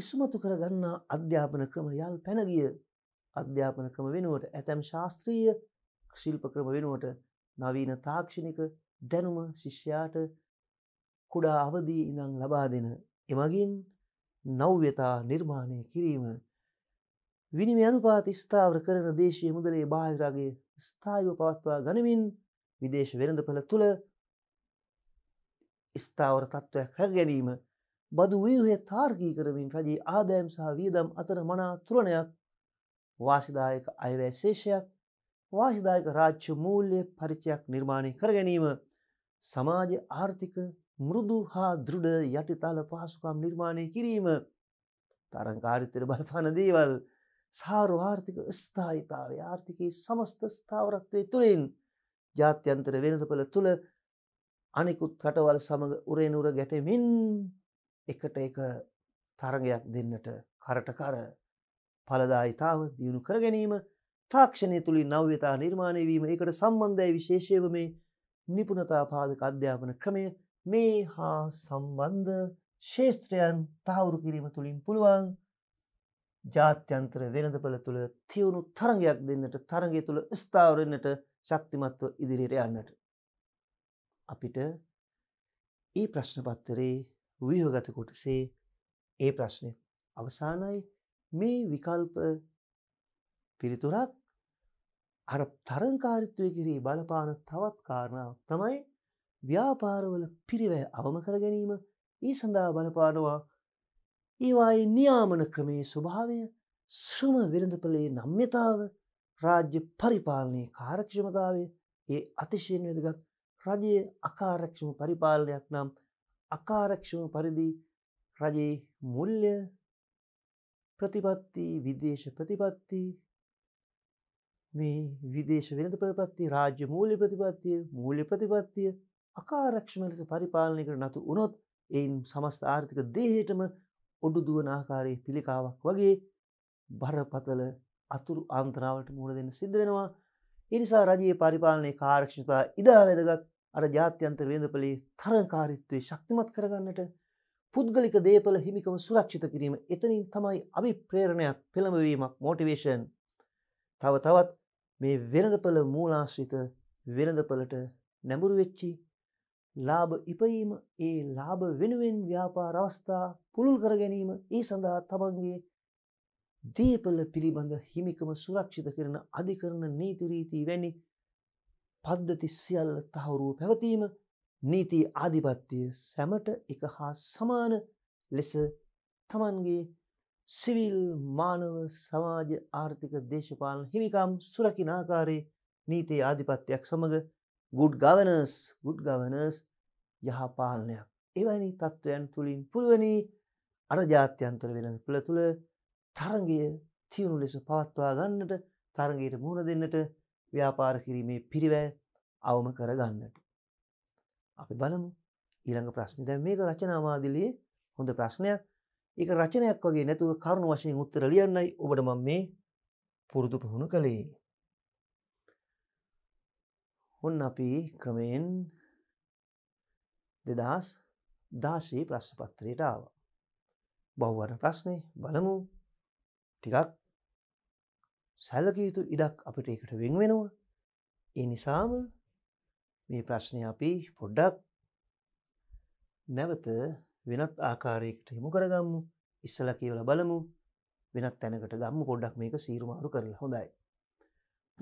ඉස්මතු කරගන්නා අධ්‍යාපන ක්‍රම යල් පැනගිය අධ්‍යාපන ක්‍රම වෙනුවට ඇතැම් ශාස්ත්‍රීය ශිල්ප ක්‍රම වෙනුවට නවීන තාක්ෂණික දැනුම ශිෂ්‍යයාට කුඩා අවදී ඉඳං ලබා දෙන එමගින් නව්‍යතා නිර්මාණය කිරීම විනිම අනුපාත ස්ථාවර කරන දේශය මුදලේ බාහිරගේ ස්ථායෝ පවත්වා ගනිමින් විදේශ වෙළඳ පළ තුළ ස්ථාවර තත්ත්වයක් හැක් ගැනීම බදු වයහය තාර්ගී කරමින් රජයේ ආදෑම් සහ වියදම් අතර මනා තුරණයක් වාසිදායක අයවැශේෂයක් වාසිදායක රාච්්‍ය මූල්‍ය පරිචයක් නිර්මාණය කර ගැනීම සමාජ ආර්ථික මෘදු හා දෘඩ යටිතල පහසුකම් නිර්මාණය කිරීම තරංකාරිතයට බලපාන දේවල් සාරු ආර්ථික ස්ථායිතාවේ ආර්ථිකයේ සමස්ත ස්ථාවරත්වය තුළින් ජාත්‍යන්තර වෙනදපල තුළ අනිකුත් රටවල් සමඟ උරේනුර ගැටමින් එකට එක තරගයක් දෙන්නට කරටකර පලදායිතාව දියුණු කර ගැනීම තාක්ෂණය තුළින් නව්‍යතා නිර්මාණයවීම එකට සම්බන්ධය විශේෂයව මේ නිපුණතා පාදක අධ්‍යාපන ක්‍රමය මේ හා සම්බන්ධ ශේෂත්‍රයන් තහවුරු කිරීම තුළින් පුළුවන් ජාත්‍යන්ත්‍ර වෙනදපල තුළ තියවුණු තරගයක් දෙන්නට තරගය තුළ ස්ථාවරෙන්න්නට ශක්තිමත්ව ඉදිරියට යන්නට. අපිට ඒ ප්‍රශ්නපත්තරේ වීහගත කොටසේ ඒ ප්‍රශ්නය අවසානයි මේ විකල්ප පිරිතුරක් අර තරංකාරිත්වය කිරී බලපාන තවත් කාරණාවක් තමයි ව්‍යාපාරවල පිරිවැය අවම කර ගැනීම ඒ සඳහා බලපානවා ඒවායේ නියාමන ක්‍රමයේ ස්වභාවය ශ්‍රම විරඳපලේ නම්්‍යතාව රාජ්‍ය පරිපාලනයේ කාරක්ෂමතාවේ ඒ අතිශයෙන් වැදගත් රජයේ අකාරක්ෂම පරිපාලනයක් නම් අකාරක්ෂම පරිදි රජයේ මුල්්‍ය ප්‍රතිපත්ති විදේශ ප්‍රතිපත්ති මේ විදේශ වෙනද ප්‍රතිපත්ති රාජ්‍ය මූලි ප්‍රතිපත්තිය මූලි ප්‍රතිපත්තිය අකාරක්ෂම ලෙස පරිපාලනයකට නතු වනොත් එයින් සමස්ත ආර්ථික දේහයටම ඔඩු දුවන ආකාරයේ පිළිකාවක් වගේ බරපතල අතුරු ආන්තරාවට මුහුණ දෙන්න සිද්ධ වෙනවා. එනිසා රජයේ පාරිපාලනයේ කාර්ක්ෂතා ඉදා වැදගත් අර ජාත්‍යන්තර වේදපලේ තරකාරීත්වය ශක්තිමත් කරගන්නට පුද්ගලික දේපල හිමිකම සුරක්ෂිත කිරීම එතනින් තමයි අවි ප්‍රේරණයක් පෙළඹවීමක් මෝටිවේෂන් තව තවත් මේ වෙනදපල මූලාශ්‍රිත වෙනදපලට නැඹුරු වෙච්චි ලාභ ඉපයීම ඒ ලාභ වෙනුවෙන් ව්‍යාපාර අවස්ථා පුළුල් කර ගැනීම ඒ සඳහා තමන්ගේ දේපල පිළිබඳ හිමිකම සුරක්ෂිත කරන අධිකරන නීතිරීතිී වැනි පද්ධති සියල්ල තහවුරුව පැවතීම නීති ආධිපත්තිය සැමට එක හා සමාන ලෙස තමන්ගේ සිවිල් මානව සමාජ ආර්ථික දේශපාලන හිමිකම් සුරකිනාකාරයේ නීතිය ආධිපත්‍යයක් සමඟ good governance good governance යහපාලනයක් එවැනි තත්ත්වයන් තුළින් පුළුවනි අරජාත්‍යන්තර වෙන පළ තුළ තරගය තියුණු ලෙස පවත්වා ගන්නට තරගයට මුහුණ දෙන්නට ව්‍යාපාර කිරීමේ පිරිවැය අවම කරගන්නට. අපි බලමු ඊළඟ ප්‍රශ්න දැ මේක රචනාමාදිලයේ හොඳ ප්‍රශ්නයක් ඒක රචනයක් වගේ නැතුව කරුණු වශයෙන් උත්තර ලියන්නයි ඔබට මම මේ පුරුදු පුහුණු කළේ. ඔන්න අපි ක්‍රමයෙන් දෙදස් දාශී ප්‍රශ්පත්‍රයට ආව. බහුවන ප්‍රශ්නය බලමු ටිකක් සැලකයුතු ඉඩක් අපිට එකට වෙන් වෙනවා. ඒ නිසාම මේ ප්‍රශ්නය අපි පොඩ්ඩක් නැවත වෙනත් ආකාරයකට හිමු කරගම්මු ඉස්සල කියවල බලමු වෙනත් තැනකට ගම්ම පොඩ්ඩක් මේක සීරුමාරු කරලා හොඳයි.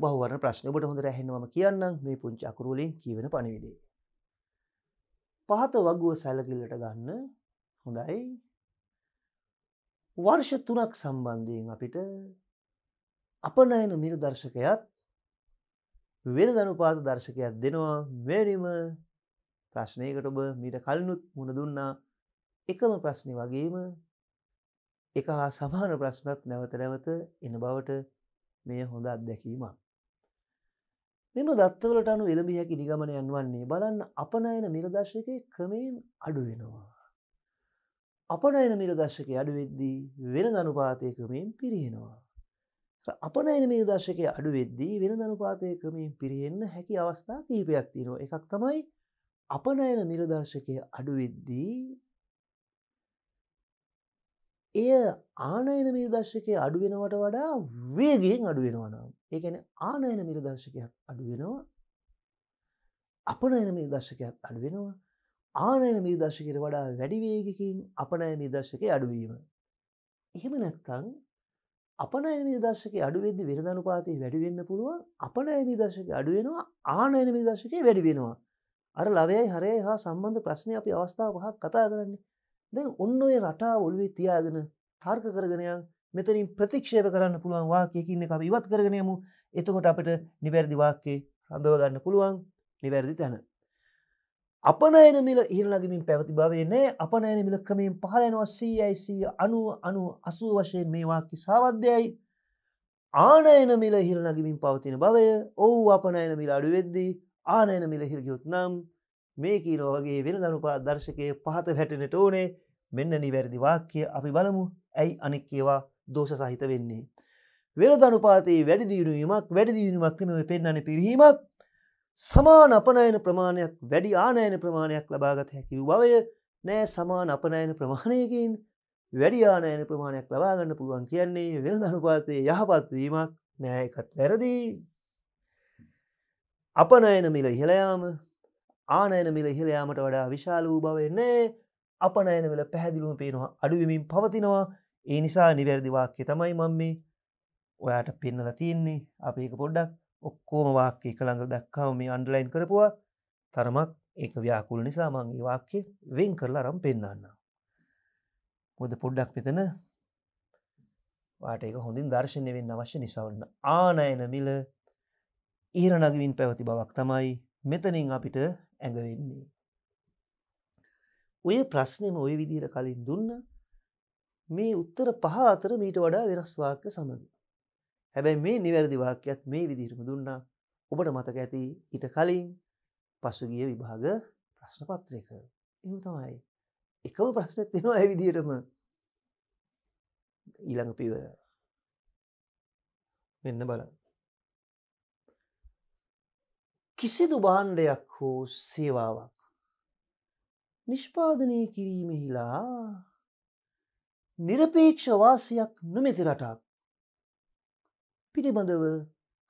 බහුවරණ ප්‍රශ්න ඔබට හොඳට ඇහෙනවම කියන්නම් මේ පුංචි අකුරු වලින් කියවෙන පණිවිඩය. පහත වගුව සැලකිල්ලට ගන්න හොඳයි. වර්ෂ 3ක් සම්බන්ධයෙන් අපිට අපනයන මිර දර්ශකයත් වෙන දනුපාත දර්ශකයක් දෙනවා මෙවැනිම ප්‍රශ්නයකට ඔබ මීට කල්නුත් මුණ දුන්නා එකම ප්‍රශ්නය වගේම එක හා සමාන ප්‍රශ්නත් නැවත නැවත එන බවට මෙය හොඳ අත්දැකීමක්. මෙම දත්තවලට අනු එළඹි හැකි නිගමනයන් වන්නේ බලන්න අපනයන මිරදශකය ක්‍රමයෙන් අඩුවෙනවා. අපනයන මිරදශකය අඩුවෙද්දී වෙන ධනුපාතය ක්‍රමයෙන් පිරිහෙනවා. අපනයන මේ දශකය අඩුවෙද්දී වෙන ධනුපාතය ක්‍රමයෙන් පිරිහෙන්න හැකි අවස්ථා කීපයක් තිනෝ එකක් තමයි අපනයන නිරදර්ශකය අඩුවෙද්දී එය ආනයන මේ දර්ශකය අඩුවෙනවට වඩා වේගෙන් අඩුවෙනවනම් ඒකැන ආනයන නිර්දර්ශකයක් අඩු වෙනවා අපනයන නිර්දර්ශකයක් අඩු වෙනවා ආනයන නිර්දර්ශකයට වඩා වැඩිවේගකින් අපනය නිදර්ශකය අඩුවීම. එහෙම නැත්කං අපනය නිදර්ශක අඩුවෙද විරධනුපාතය වැඩිවෙන්න පුළුවන් අපනය නිදර්ශක අඩුවෙනවා ආනයන නිදර්ශකය වැඩිවෙනවා. අර ලවයයි හරය හා සම්බන්ධ ප්‍රශ්නය අපි අවස්ථාව පහක් කතා කරන්නේ දැන් ඔන්න ඔය රටා ඔල්වී තියාගෙන තර්ක කරගෙනයක් මෙතනින් ප්‍රතික්ෂේප කරන්න පුළුවන් වාකයකින්න එක ඉවත් කරගෙන යමු එතකොට අපට නිවැරදි වාක්‍යේ රඳවගන්න පුළුවන් නිවැරදි තැන. අපනෑන මිල ඉහළගමින් පැවති බවේ නෑ අපනෑන මිල ක්‍රමයෙන් පහලනවා සයිසිය අනුව අනු අසුව වශයෙන් මේ වාකි සාවද්‍යයි ආනයන මිල හිරනගමින් පවතින බවය ඔවු අපනෑන මිල අඩුවෙද්දී ආනයන මිල හිරගයුත් නම් මේ කීරෝවගේ වෙන දනුපා දර්ශකය පහත හැටෙනට ඕනේ මෙන්න නිවැරදි වාක්‍ය අපි බලමු ඇයි අනෙක් කියවා දෝෂ සහිත වෙන්නේ. වෙළද අනුපාතයේ වැඩි දියුණුවීමක් වැඩි දියුණුවක් ක්‍රමව පෙන්නන පිරිහීමක් සමාන අපනයන ප්‍රමාණයක් වැඩි ආනයන ප්‍රමාණයක් ලබාගත හැකි වූ බවය නෑ සමාන අපනයන ප්‍රමාණයකින් වැඩි ආනයන ප්‍රමාණයක් ලබාගන්න පුළුවන් කියන්නේ වෙන ධනුපාතය යහපත්වීමක් නෑකත් වැරදී අපනයන මිල ඉහලයාම ආනයන මිල ඉහලයාමට වඩා විශාල වූ බවන්නේ අපනයන වෙල පැහැදිලුව පේනවා අඩුවමින් පවතිනවා ඒ නිසා නිවැරදි වාක්‍ය තමයි මම මේ ඔයාට පෙන්නල තියෙන්නේ අප ඒක පොඩ්ඩක් ඔක්කෝම වාක්‍ය එක ළඟ දක්කාව මේ අන්ඩලයින් කරපුවා තරමක් ඒක ව්‍යාකුල නිසා මංගේ වාක්‍ය වෙන් කරලා රම් පෙන්න්න මොද පොඩ්ඩක් මෙතන වාට ඒක හොඳින් දර්ශනය වෙන් අවශ්‍ය නිසාවන්න ආනයන මිල ඊරණගවින් පැවති බවක් තමයි මෙතනින් අපිට ඇඟවෙන්නේ ඔය ප්‍රශ්නයම ඔය විදිර කලින් දුන්න මේ උත්තර පහ අතර මීට වඩා වෙනස්වාක්‍ය සමඟ. හැබැයි මේ නිවැරදිවාක්‍යත් මේ විදිරම දුන්නා ඔබට මතක ඇති ඉට කලින් පසුගිය විභාග ප්‍රශ්න පත්‍රයක. එම තමයි. එකම ප්‍රශ්නත් එෙනවා ඇවිදිරම ඊළඟ පිවර. මෙන්න බලන්න. කිසිදු බාණ්ඩයක් හෝ සේවාවක් නිෂ්පාදනය කිරීමෙහිලා නිරපේක්ෂ වාසියක් නොමැති රටක් පිටිබඳව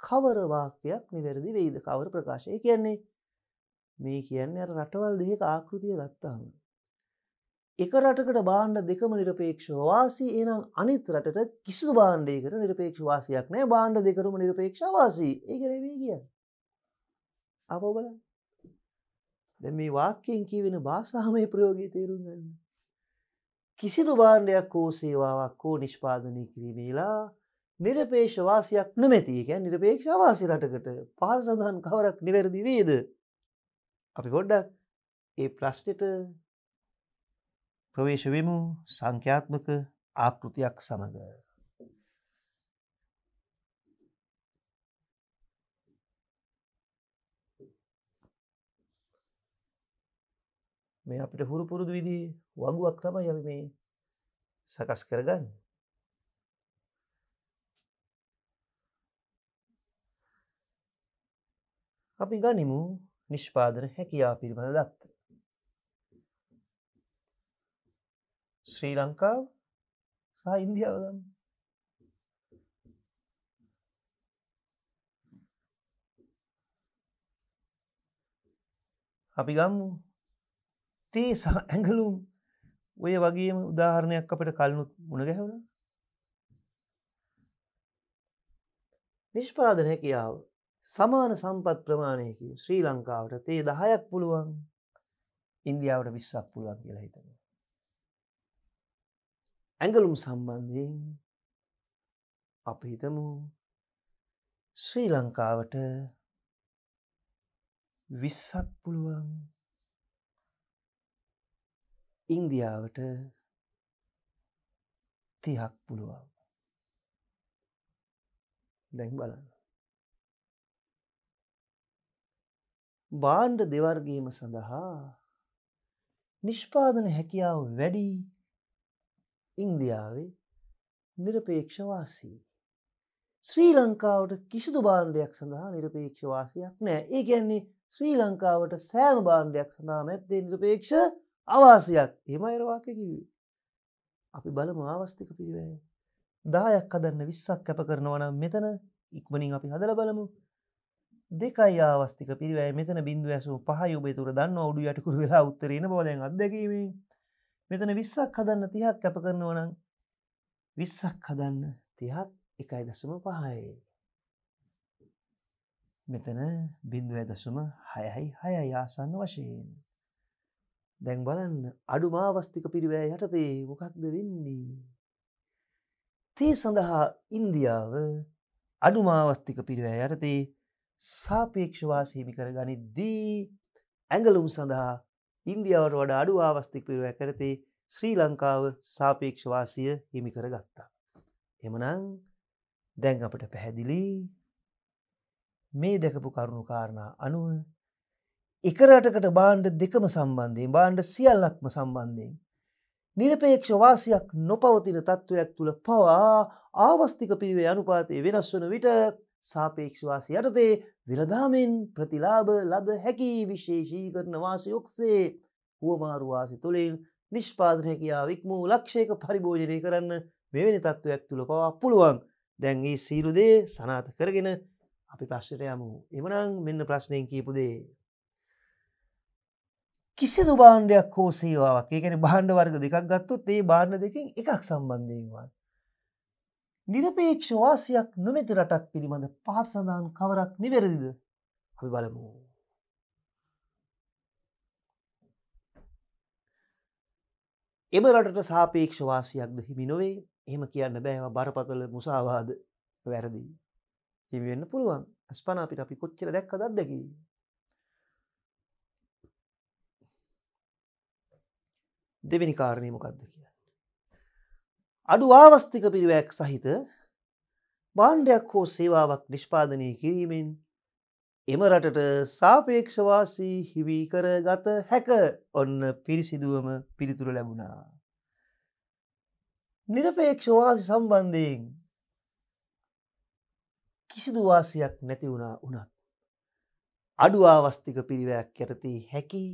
කවර වාක්‍යයක් නිවැරදි වෙයිද කවර ප්‍රකාශය කියන්නේ මේ කියන්න අර රටවල් දෙක ආකෘතිය ගත්තාම එක රටකට බාණ්ඩ දෙකම නිරපේක්ෂ වාසී එනම් අනිත් රටට කිසිදු බාණ්ඩයකට නිරපේක්ෂ වාසියක් නෑ බාණ්ඩ දෙකරුම නිරපේක්ෂ වාසී ඒකර මේ කිය අපෝබල දැ මේ වාක්‍යයෙන් කියවෙන බාසාහමය ප්‍රයෝගය තේරුම් ගන්න කිසිදු භාණ්ඩයක් හෝ සේවාවක් හෝ නිෂ්පාදනය කිරීමේලා නිරපේක්ෂවාසියක් නොමැති කියැ නිරපේක්ෂවාසි රටකට පහල් සඳහන් කවරක් නිවැරදි වේද. අපි ගොඩ්ඩක් ඒ ප්‍රශ්නට ප්‍රවේශවෙමු සංඛ්‍යාත්මක ආකෘතියක් සමඟ. මේ අපිට හුරු පුරුදු විදිී වගුවක් තමයි අපි මේ සකස් කරගන්න අපි ගනිමු නිෂ්පාදන හැකියා පිළිබඳ දත්ත ශ්‍රී ලංකාව සහ ඉන්දියාව ගන්න අපි ගම්මු තේ සහ ඇඟලුම් ඔය වගේම උදාහරණයක් අපට කල්නුත් මුණ ගැහවුණ නිෂ්පාදන හැකියාව සමාන සම්පත් ප්‍රමාණයකි ශ්‍රී ලංකාවට තේ දහයක් පුළුවන් ඉන්දියාවට විස්සක් පුළුවන් කියලා හිතන ඇඟලුම් සම්බන්ධයෙන් අපි හිතමු ශ්‍රී ලංකාවට විස්සක් පුළුවන් ඉන්දියාවට තිහක් පුළුවන් දැන් බලන්න බාණ්ඩ දෙවර්ගීම සඳහා නිෂ්පාදන හැකියාව වැඩි ඉන්දියාවේ නිරපේක්ෂවාසී. ශ්‍රී ලංකාවට කිසිදු බාණ්ඩයක් සඳහා නිරපේක්ෂවාසියක් නෑ ඒ ගැන්නේ ශ්‍රී ලංකාවට සෑම බාණ්ඩයක් සඳහා නැත්තේ නිරපේක්ෂ අවාසයක් එම අයරවාක කිවේ අපි බලම ආවස්තික පිරිවය දායක් හදරන්න විස්සක් කැප කරනවන මෙතන ඉක්මනින් අපි හදල බලමු දෙකයි ආවස්තික පිරිවය මෙතන බින්දු ඇසු පහ යුබේ තුර දන්න ඔඩු යටකුර වෙලා උත්තරෙන බෝදයන් අදැකීමේ මෙතන විස්සක් හදන්න තිහක් කැප කරනවනං විස්සක් හදන්න තිහක් එකයි දසම පහයි මෙතන බින්දුව ඇදසුම හයයි හය යාසන්න වශයෙන් දැන් බලන්න අඩුමාවස්තික පිරිවෑ යටතේ මොකක්ද වෙන්නේ. තේ සඳහා ඉන්දියාව අඩුමාවස්තික පිරිවෑ යටතේ සාපේක්ෂවාස හිමි කර ගනිද්දී ඇඟලුම් සඳහා ඉන්දියාවට වඩ අඩු ආවස්තික පිරිවෑ කරතේ ශ්‍රී ලංකාව සාපේක්ෂවාසය හිමි කර ගත්තා. එමනං දැන් අපට පැහැදිලි මේ දැකපු කරුණු කාරණා අනුව එක රටකට බාණ්ඩ දෙකම සම්බන්ධයෙන් බාණ්ඩ සියල්ලක්ම සම්බන්ධයෙන්. නිරපේක්ෂවාසියක් නොපවතින තත්ත්වයක් තුළ පවා ආවස්තික පිරිවේ අනුපාතය වෙනස් වන විට සාපේක්ෂවාසි යටතේ විරදාමෙන් ප්‍රතිලාභ ලද හැකි විශේෂී කරන වාසයොක්සේ හුවමාරුවාසි තුළින් නිෂ්පාදන හැකයා වික්මූ ලක්ෂයක පරිභෝජනය කරන්න මෙවැනි තත්ත්වයක් තුළ පවා පුළුවන් දැන්ගේ සීරුදේ සනාත කරගෙන අපි ප්‍රශ්නයට යමු එමනං මෙන්න ප්‍රශ්නයෙන් කීපුදේ. කිසිදු බාණ්ඩයක් හෝ සේවාවක් ඒකැන බාණ්ඩ වර්ග දෙකක් ගත්තොත් ඒ බාණ්ඩ දෙකින් එකක් සම්බන්ධයෙන්වත්. නිරපේක්ෂ වාසියක් නොමැති රටක් පිළිබඳ පහත් සඳහන් කවරක් නිවැරදිද අපි බලමු. එම රටට සාපේක්ෂ වාසියක්ද හිමි නොවේ එහෙම කියන්න බෑව බරපතල මුසාවාද වැරදි. හිමිවෙන්න පුළුවන් ඇස්පන අපිට අපි කොච්චර දැක්ක දත්දැකී දෙවෙනි කාරණය මොකක්ද කියන්න. අඩු ආවස්තික පිරිවැක් සහිත බාණ්ඩයක් හෝ සේවාවක් නිෂ්පාදනය කිරීමෙන් එම රටට සාපේක්ෂවාසී හිවී කර ගත හැක ඔන්න පිරිසිදුවම පිළිතුර ලැබුණා. නිරපේක්ෂවාසි සම්බන්ධයෙන් කිසිදුවාසියක් නැති වුණා උනත්. අඩු ආවස්තික පිරිවැයක් යටති හැකි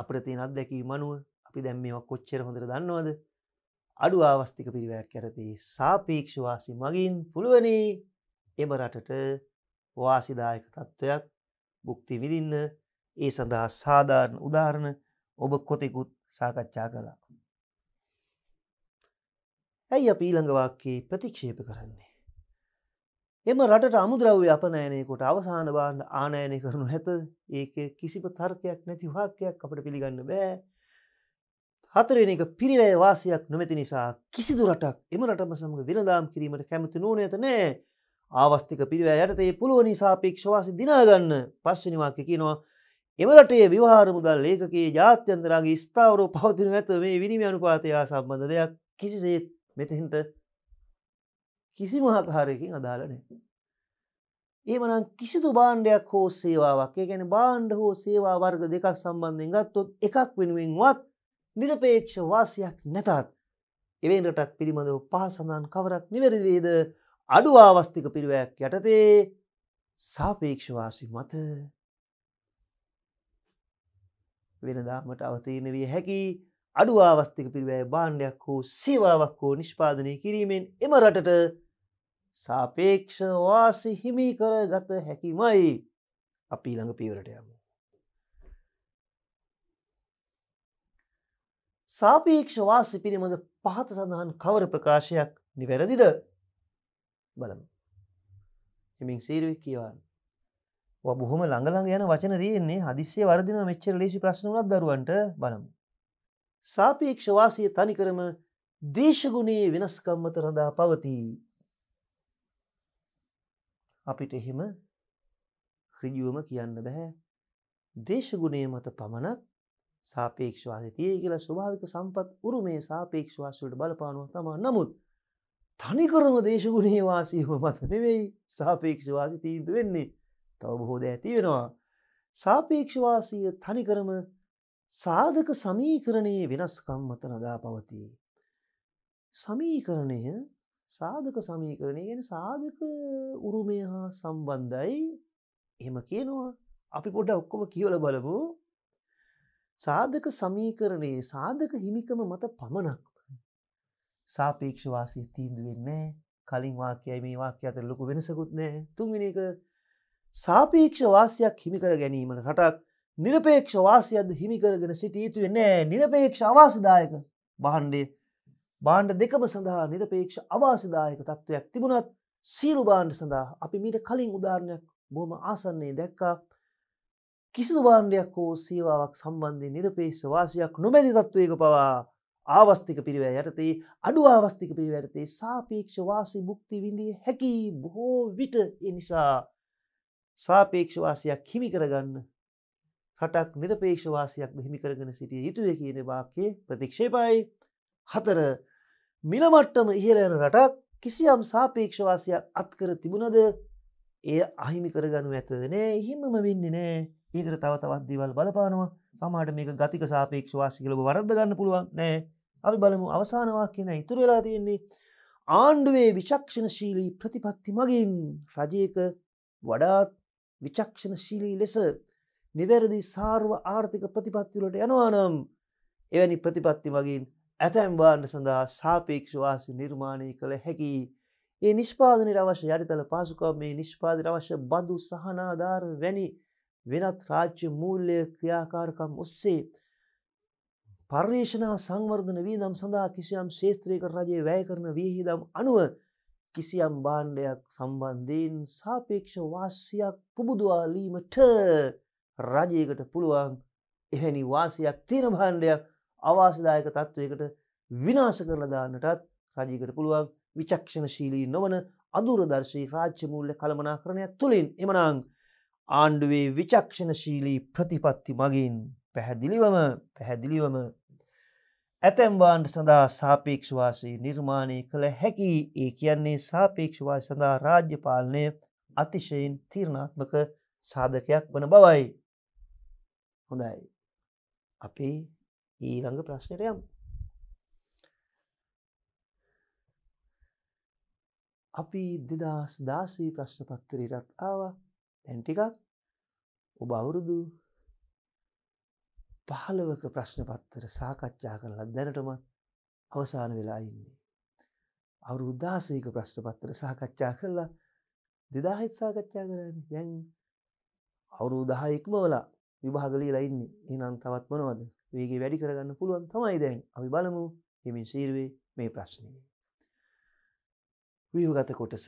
අප්‍රතියනත් දැකී මනුව අපි දැම් මේ කොච්චර හොඳට දන්නවද අඩු ආවස්තික පිරිවැයක් ඇරති සාපේක්ෂවාසි මගින් පුළුවනි එම රටට වාසිදායක තත්ත්වයක් බුක්ති විදින්න ඒ සඳහා සාධාරණ උදාහරණ ඔබ කොතෙකුත් සාකච්ඡා කළා. ඇයි අප ඊළඟවාක්කේ ප්‍රතික්ෂේප කරන්නේ. එම රට අමුද්‍රව්‍ය අපනෑනයකොට අවසාන බාන්න ආනයනය කරනු හැත ඒක කිසිප තර්කයක් නැති වාක්‍යයක් අපට පිළිගන්න බෑ හතරෙනක පිරිවැය වාසියක් නොමැති නිසා කිසිදු රටක් එම රටම සමඟ වෙනදාම් කිරීමට කැමති නෝනඇත නෑ ආවස්තික පිරිවෑ යටතේ පුළුවනි සාපේක්ෂවාසි දිනාගන්න පස්වනිවාක කියනවා එමරටේ විවාර මුදල් ලේකගේ ජාත්‍යන්තරගේ ස්ථාවරෝ පවතින ඇත මේ විනිම අනුපාතයා සම්බන්ධ දෙයක් කිසිසේත් මෙතහින්ට කිසිමහකාරයකින් අදාලනෑ. ඒමනම් කිසිදු බාණ්ඩයක් හෝ සේවාවක් ඒ ගැන බාණ්ඩ හෝ සේවා වර්ග දෙකක් සම්බන්ධයෙන් ගත්තොත් එකක් වෙනුවෙන්වත් නිරපේක්ෂ වාසියක් නැතත් එවෙන් රටක් පිළිබඳව පහසඳන් කවරක් නිවැරදිවේද අඩු ආවස්තික පිරිවැයක් යටතේ සාපේක්ෂවාසි මත වෙනදාමට අවතීන විය හැකි අඩු ආවස්තික පිරිවැය බාණ්ඩයක් හෝ සේවාවක් හෝ නිෂ්පාදනය කිරීමෙන් එම රටට සාපේක්ෂවාසි හිමි කර ගත හැකිමයි අපි ළඟ පීවරට යමු. සාපේක්ෂ වාසි පිළිබඳ පහත සඳහන් කවර ප්‍රකාශයක් නිවැරදිද බලම එමින් සීරුවක් කියවන්න බොහොම ළඟළඟ යන වචන තියෙන්නේ හදිස්සේ වර්දින මෙච්චර ලේසි ප්‍රශ්න වුණත් දරුවන්ට බලමු. සාපේක්ෂ වාසිය තනිකරම දේශගුණයේ වෙනස්කම් මත රඳා පවතී. අපිට එහෙම ඍජුවම කියන්න බෑ. දේශගුණයේ මත පමණක් සාපේක්ෂව හිතේ කියලා ස්වභාවික සම්පත් උරුමේ සාපේක්ෂව වලට බලපානවා තමයි. නමුත් තනිකරම දේශගුණේ වාසීව මත නෙවෙයි සාපේක්ෂව වාසී තීන්දුව වෙන්නේ. තව බොහෝ දේ ඇති වෙනවා. සාපේක්ෂ වාසීය තනිකරම සාධක සමීකරණයේ වෙනස්කම් මත නදා පවතී. සමීකරණය සාධක සමීකරණය ගැන සාධක උරුමය හා සම්බන්ධයි එහෙම කියනවා අපි පොඩ ඔක්කොම කියවල බලපු සාධක සමීකරණයේ සාධක හිමිකම මත පමණක්ම සාපේක්ෂවාසය තීන්දුවෙන්නේ කලින් වාක්‍යයි මේ වාක්‍ය අතර ලොකු වෙනසකුත් නෑ තුන්වෙන එක සාපේක්ෂවාසයක් හිමිකර ගැනීමට රටක් නිරපේක්ෂවාසියද හිමිකරගෙන සිටීතුය නෑ නිරපේක්ෂ අවාසදායක බහන්්ඩේ බාණ්ඩ දෙකම සඳහා නිරපේක්ෂ අවාසදායක තත්ත්වයක් තිබුණත් සීරු බාණ්ඩ සඳහා අපි මීට කලින් උදාරණයක් බොහම ආසන්නේ දැක්කා කිසිදු බාණ්ඩයක් හෝ සේවාවක් සම්බන්ධය නිරපේක්ෂ වාසියක් නොමැති තත්ත්වයක පවා ආවස්තික පිරිවැ යටතේ අඩු ආවස්තික පිරිවැරතේ සාපේක්ෂ වාසි භුක්ති විඳිය හැකි බොහෝ විට එනිසා සාපේක්ෂවාසයක් හිමි කරගන්න රටක් නිරපේක්ෂවාසයක් හිමි කරගෙන සිටිය යුතුය කියන වාක්‍යය ප්‍රතික්ෂේපයි හතර මිනමට්ටම ඉහරයන රටක් කිසියම් සාපේක්ෂවාසයක් අත්කර තිබුණද එය අහිමි කරගනු ඇතදනේ හිමම වෙන්නේ නෑ ඒකට තව තවත් දේවල් බලපානවා සමහරට මේක ගතික සාපේක්ෂ වාසි කියලා වරද්ද ගන්න පුළුවන් නෑ අපි බලමු අවසාන වාක්‍ය නෑ ඉතුරු වෙලා තියෙන්නේ ආණ්ඩුවේ විචක්ෂණශීලී ප්‍රතිපත්ති මගින් රජයක වඩාත් විචක්ෂණශීලී ලෙස නිවැරදි සාර්ව ආර්ථික ප්‍රතිපත්තිවලට යනවා නම් එවැනි ප්‍රතිපත්ති මගින් ඇතැම් වාන්න සඳහා සාපේක්ෂවාසි නිර්මාණය කළ හැකි ඒ නිෂ්පාදනයට අවශ්‍ය යරිතල පාසුකම් මේ නිෂ්පාදන අවශ්‍ය බඳු සහනාධාර වැනි වෙනත් රාජ්‍ය මූල්‍ය ක්‍රියාකාරකම් ඔස්සේ පර්යේෂණ සංවර්ධන වීදම් සඳහා කිසියම් ශේත්‍රයක රජය වැය කරන වීහිදම් අනුව කිසියම් බාණ්ඩයක් සම්බන්ධයෙන් සාපේක්ෂ වාසියක් පුබුදවාලීමට රජයකට පුළුවන් එහැනි වාසියක් තියෙන භාණ්ඩයක් අවාසදායක තත්ත්වයකට විනාශ කරලදාන්නටත් රජයකට පුළුවන් විචක්ෂණ ශීලී නොවන අදුරදර්ශී රාජ්‍යමූල්ල කළමනා කරණයක් තුළින් එමනං ආණ්ඩුවේ විචක්ෂණශීලී ප්‍රතිපත්ති මගින් පැහැදිලිවම පැහැදිලිවම ඇතැම්වාන්ට සඳහා සාපේක්ෂවාසී නිර්මාණය කළ හැකි ඒ කියන්නේ සාපේක්ෂවා සඳහා රාජ්‍යපාලනය අතිශයෙන් තිරණාත්මක සාධකයක් වන බවයි. හොඳයි. අපේ ඊළඟ ප්‍රශ්නයට යම්. අපි දෙදස් දාසී ප්‍රශ්න පත්තරටත් ආවා දැන් ටිකක් ඔබ අවුරුදු පහළවක ප්‍රශ්න පත්තර සාකච්ඡා කරලා දැනටමත් අවසාන වෙලා ඉන්නේ. අවුරු උද්දාසයක ප්‍රශ්න පත්තර සාකච්ඡා කරලා දෙදාහිත් සාකච්ඡා කරන්න දැන් අවුරු දහ ඉක්මවලා විභාගලී ලයින්නේ එනම් තවත් මනවද වේගේ වැඩි කරගන්න පුළුවන් තමයි දැන් අපි බලමු හෙමින් සීරුවේ මේ ප්‍රශ්නය. වියහගත කොටස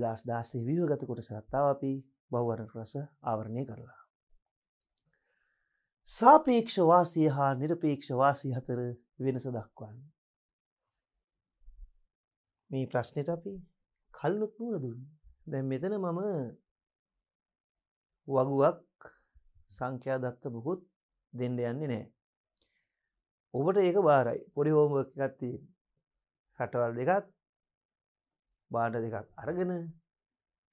දෙදස් දාසේ වියහගත කොටසත් තාව අපි බෞවරට රස ආවරණය කරලා. සාපේක්ෂවාසය හා නිරපේක්ෂවාසී හතර වෙනස දක්වන්න. මේ ප්‍රශ්නයට අපි කල්ලුත් මූුණ දුන් දැ මෙතන මම වගුවක් සංඛ්‍යා දත්ත බොහොත් දෙන්ඩ යන්නේ නෑ. ඔබට ඒක බාරයි පොඩි හෝම එකත්තිී රටවල් දෙකත් බාඩ දෙකක් අරගෙන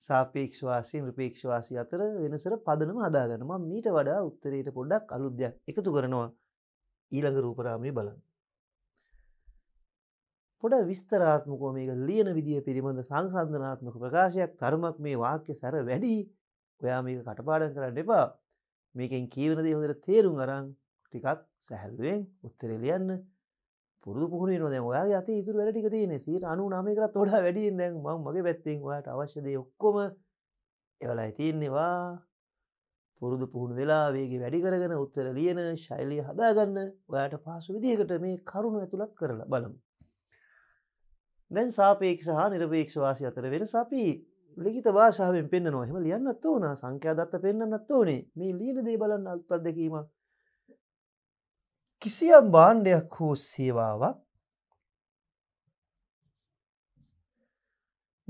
සාපේක්ෂවාසියෙන් රපේක්ෂවාසි අතර වෙනසර පදනම හදාගන්නම මීට වඩා උත්තරයට පොඩ්ඩක් අලුද්‍යයක් එකතු කරනවා ඊළඟ රූපරාමය බලන්න. පොඩ විස්තරාත්මකෝ මේක ලියන විදිිය පිළිබඳ සංසන්ධනාත්මක ප්‍රකාශයක් තර්මක් මේ වාක්‍ය සැර වැඩි ඔයා මේක කටපාඩන් කරන්න එපා මේකෙන් කීවනදේ හොඳට තේරුම් අරං ටිකක් සැහැල්ුවෙන් උත්තරෙලියන්න පුරදු පුහුණේ දැ ඔයා අත ඉතුර වැඩි තියෙන සිට අනු නමකරත් ොඩා වැඩියෙන් දැන් ම මගේ පැත්තෙන්වාට අවශ්‍යද ඔක්කොම එවලයි තියෙන්නේවා පුරුදු පුහුණු වෙලා වේගේ වැඩි කරගෙන උත්තර ලියන ශෛලිය හදාගන්න ඔයාට පහසු විදිහකට මේ කරුණු ඇතුළත් කරලා බලමු. දැන් සාපේක්ෂ හා නිර්පේක්ෂවාසි අතර වෙන සපි ලිගිත භාෂාවෙන් පෙන්න්න නොහෙම ලියන්නත් ඕන සංඛ්‍යාදත්ත පෙන්න්නත් ඕනේ මේ ලීන දේ බලන්න අත්වත් දෙකීමක් කිසියම් භාණ්ඩයක් හෝ සේවාවක්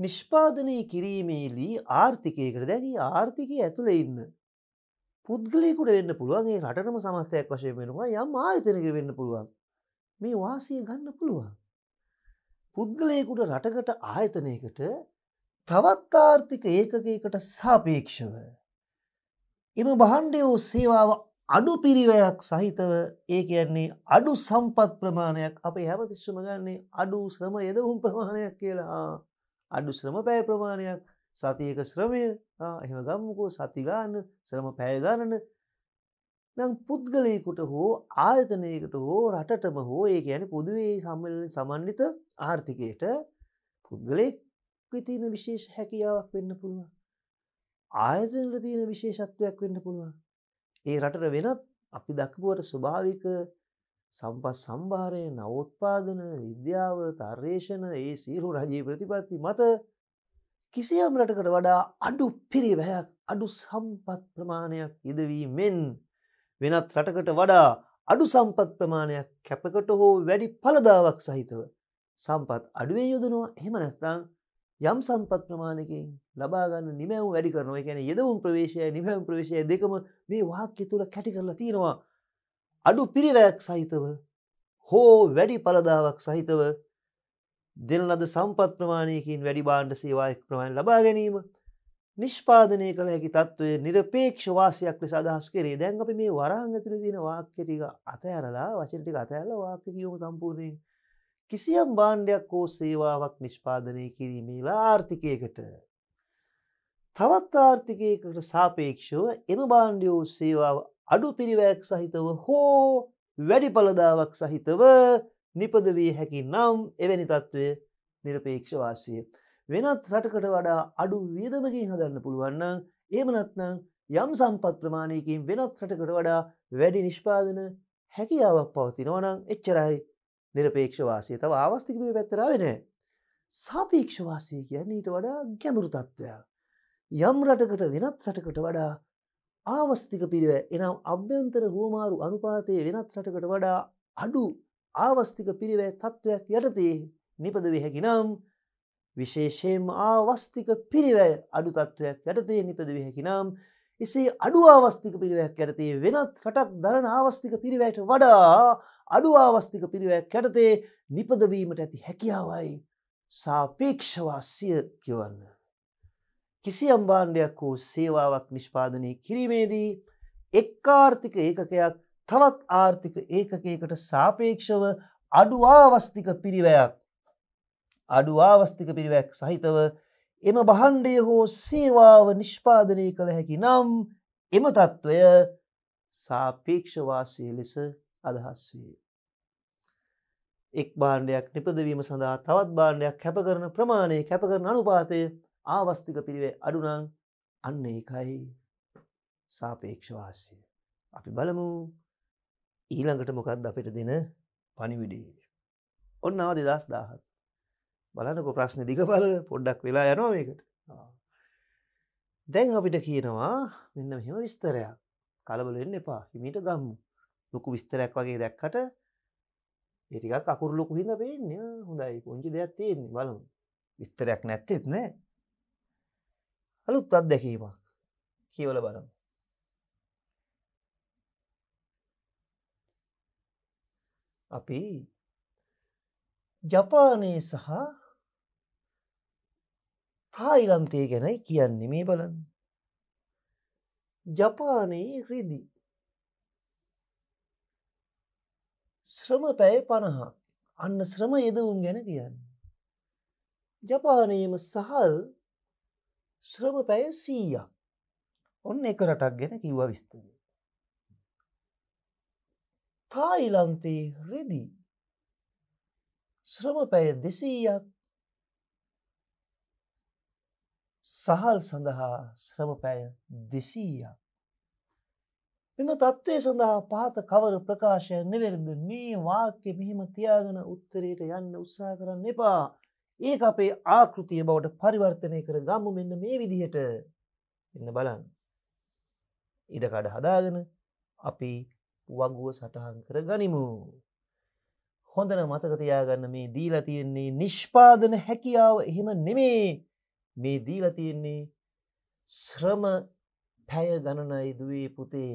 නිෂ්පාදනය කිරීමේදී ආර්ථිකයකට දැකි ආර්ථිකය ඇතුළ ඉන්න පුද්ගලයකුට වෙන්න පුළුවන්ගේ රටනම සමස්තයක් වශය වෙනවා යම් ආයතනක වෙන්න පුළුවන් මේ වාසය ගන්න පුළුවන් පුද්ගලයකුට රටකට ආයතනයකට තවත් ආර්ථික ඒකකයකට සාපේක්ෂව එම බහන්්ඩයෝ සේවාව අඩු පිරිවයක් සහිතව ඒ කියන්නේ අඩු සම්පත් ප්‍රමාණයක් අපේ හැමතිස්සම ගන්නේ අඩු ශ්‍රම යදවුම් ප්‍රමාණයක් කියලා අඩු ශ්‍රම පැය ප්‍රමාණයක් සතියක ශ්‍රමය එහම ගම්මකෝ සතිගාන්න ශ්‍රම පැයගණන නම් පුද්ගලයකුට හෝ ආයතනයකට හෝ රටටම හෝ ඒ කියන පුදුවේ සම්මලන සමන්විත ආර්ථිකයට පුද්ගලෙක් විතින විශේෂ හැකියාවක් වෙන්න පුළුවන් ආයතනට තියෙන විශේෂත්වයක් වෙන්න පුළුවන් ඒ රටට වෙනත් අපි දක්පුවට ස්වභාවික සම්පස් සම්භාරය නවෝත්පාදන විද්‍යාව තර්ේෂණ ඒ සීරු රජයේ ප්‍රතිපත්ති මත කිසියම් රටකට වඩා අඩු පිරිවැයක් අඩු සම්පත් ප්‍රමාණයක් ඉදවී මෙන් වෙනත් රටකට වඩා අඩු සම්පත් ප්‍රමාණයක් කැපකට හෝ වැඩි පලදාවක් සහිතව සම්පත් අඩුවේ යොදනවා එහෙම නැත්තං යම් සම්පත් ප්‍රමාණකින් ලබාගන්න නිමැවම් වැඩි කරනවා එකැන යෙදවුම් ප්‍රවේශය නිමැම් ප්‍රවේශය දෙකම මේ වාක්‍ය තුළ කැටි කරලා තියෙනවා. අඩු පිරිවැයක් සහිතව හෝ වැඩි පලදාවක් සහිතව දෙනලද සම්පත් ප්‍රමාණයකින් වැඩි බාණ්ඩ සේවායක් ප්‍රමාණ ලබා ගැනීම නිෂ්පාදනය කළ හැකි තත්ත්වය නිරපේක්ෂවාසයක් ලෙස අදහස් කරේ දැන් අපි මේ වරාංගතුර තියෙන වාක්‍යටික අතඇරලා වචනටික අතඇල වාක්‍ය කියම සම්පූර්ණයෙන් කිසියම් බාණ්ඩයක් හෝ සේවාවක් නිෂ්පාදනය කිරීමේලා ආර්ථිකයකට. තවත් ආර්ථිකයකට සාපේක්ෂව එම බාණ්ඩියෝ සේවාව අඩු පිරිවැයක් සහිතව හෝ වැඩි පලදාවක් සහිතව නිපදවී හැකි නම් එවැනි තත්ත්වය නිරපේක්ෂවාසය. වෙනත් රටකට වඩා අඩු වියදමකින් හදන්න පුළුවන්න ඒමනත්නං යම් සම්පත් ප්‍රමාණයකින් වෙනත් රටකට වඩා වැඩි නිෂ්පාදන හැකියාවක් පවතිනවනං එච්චරයි නිරපේක්ෂ වාසිය තව ආවස්තික මේ පැත්තරාවේ නෑ. සාපේක්ෂ වාසිය කියන්නේ ඊට වඩා ගැඹුරු තත්ත්වයක්. යම් රටකට වෙනත් රටකට වඩා ආවස්තික පිරිව එනම් අභ්‍යන්තර හුවමාරු අනුපාතයේ වෙනත් රටකට වඩා අඩු ආවස්තික පිරිවෑ තත්ත්වයක් යටතේ නිපද වෙහැකි නම් විශේෂයෙන් ආවස්තික පිරිවෑ අඩු තත්ත්වයක් යටතේ නිපද වෙහැකි නම් එසේ අඩු ආවස්තික පිරිවැයක් යටතේ වෙනත් රටක් දරන ආවස්තික පිරිවැයට වඩා අඩු ආවස්තික පිරිවැයක් යටතේ නිපදවීමට ඇති හැකියාවයි සාපේක්ෂවාස්ය කියවන්න. කිසියම් බාණ්ඩයක් වූ සේවාවක් නිෂ්පාදනය කිරීමේදී එක් ආර්ථික ඒකකයක් තවත් ආර්ථික ඒකකයකට සාපේක්ෂව අඩු ආවස්තික පිරිවැයක් අඩු ආවස්තික පිරිවැයක් සහිතව එම බහන්්ඩය හෝ සේවාව නිෂ්පාදනය කළ හැකි නම් එම තත්ත්වය සාපේක්ෂවාසය ලෙස අදහස් වේ. එක් බාණ්ඩයක් නිපදවීම සඳහා තවත් බාණ්ඩයක් කැප කරන ප්‍රමාණය කැප කරන අනුපාතය ආවස්තික පිරිවේ අඩුනං අන්න එකයි සාපේක්ෂවාසය. අපි බලමු ඊළඟට මොකක්ද අපිට දෙන පනිවිඩේ. ඔන්න අව දෙදස් දාහත්. බලන්නක ප්‍රශ්න දිගපල පොඩ්ඩක් වෙලා යනවා මේකට දැන් අපිට කියනවා මෙන්න මෙහෙම විස්තරයක් කලබලවෙන්න එපා හිමීට ගම්මු ලොකු විස්තරයක් වගේ දැක්කට ඒටිකක් අකුර ලොකු හිඳ පේන්නේ හොඳයි පුංචි දෙයක් තියෙන්නේ බලමු විස්තරයක් නැත්තෙත් නෑ අලුත් අත් දැකීමක් කියවල බලමු අපි ජපානයේ සහ තායිලන්තය ගැනයි කියන්නේ මේ බලන්න. ජපානයේ රිදි. ශ්‍රම පැය පණහා අන්න ශ්‍රම යෙදවුම් ගැන කියන්න. ජපානයේම සහල් ශ්‍රම පැය සීයක් ඔන්න එක රටක් ගැන කිව්වා විස්තරය. තායිලන්තයේ රිදිී ශ්‍රම පැය දෙසීයක් සහල් සඳහා ශ්‍රම පැය දෙසීයක් මෙම තත්ත්වය සඳහා පාත කවර ප්‍රකාශය නෙවෙරද මේ වාක්‍ය මෙහෙම තියාගෙන උත්තරයට යන්න උත්සා කරන්න එපා ඒක අපේ ආකෘතිය බවට පරිවර්තනය කර ගම්මු මෙන්න මේ විදිහට එන්න බලන්න. ඉඩකඩ හදාගෙන අපි වගුව සටහන් කර ගනිමු. හොඳන මතක තියාගන්න මේ දීලා තියෙන්නේ නිෂ්පාදන හැකියාව එහෙම නෙමේ මේ දීලා තියෙන්නේ ශ්‍රම පැය ගණනයි දුවේ පුතේ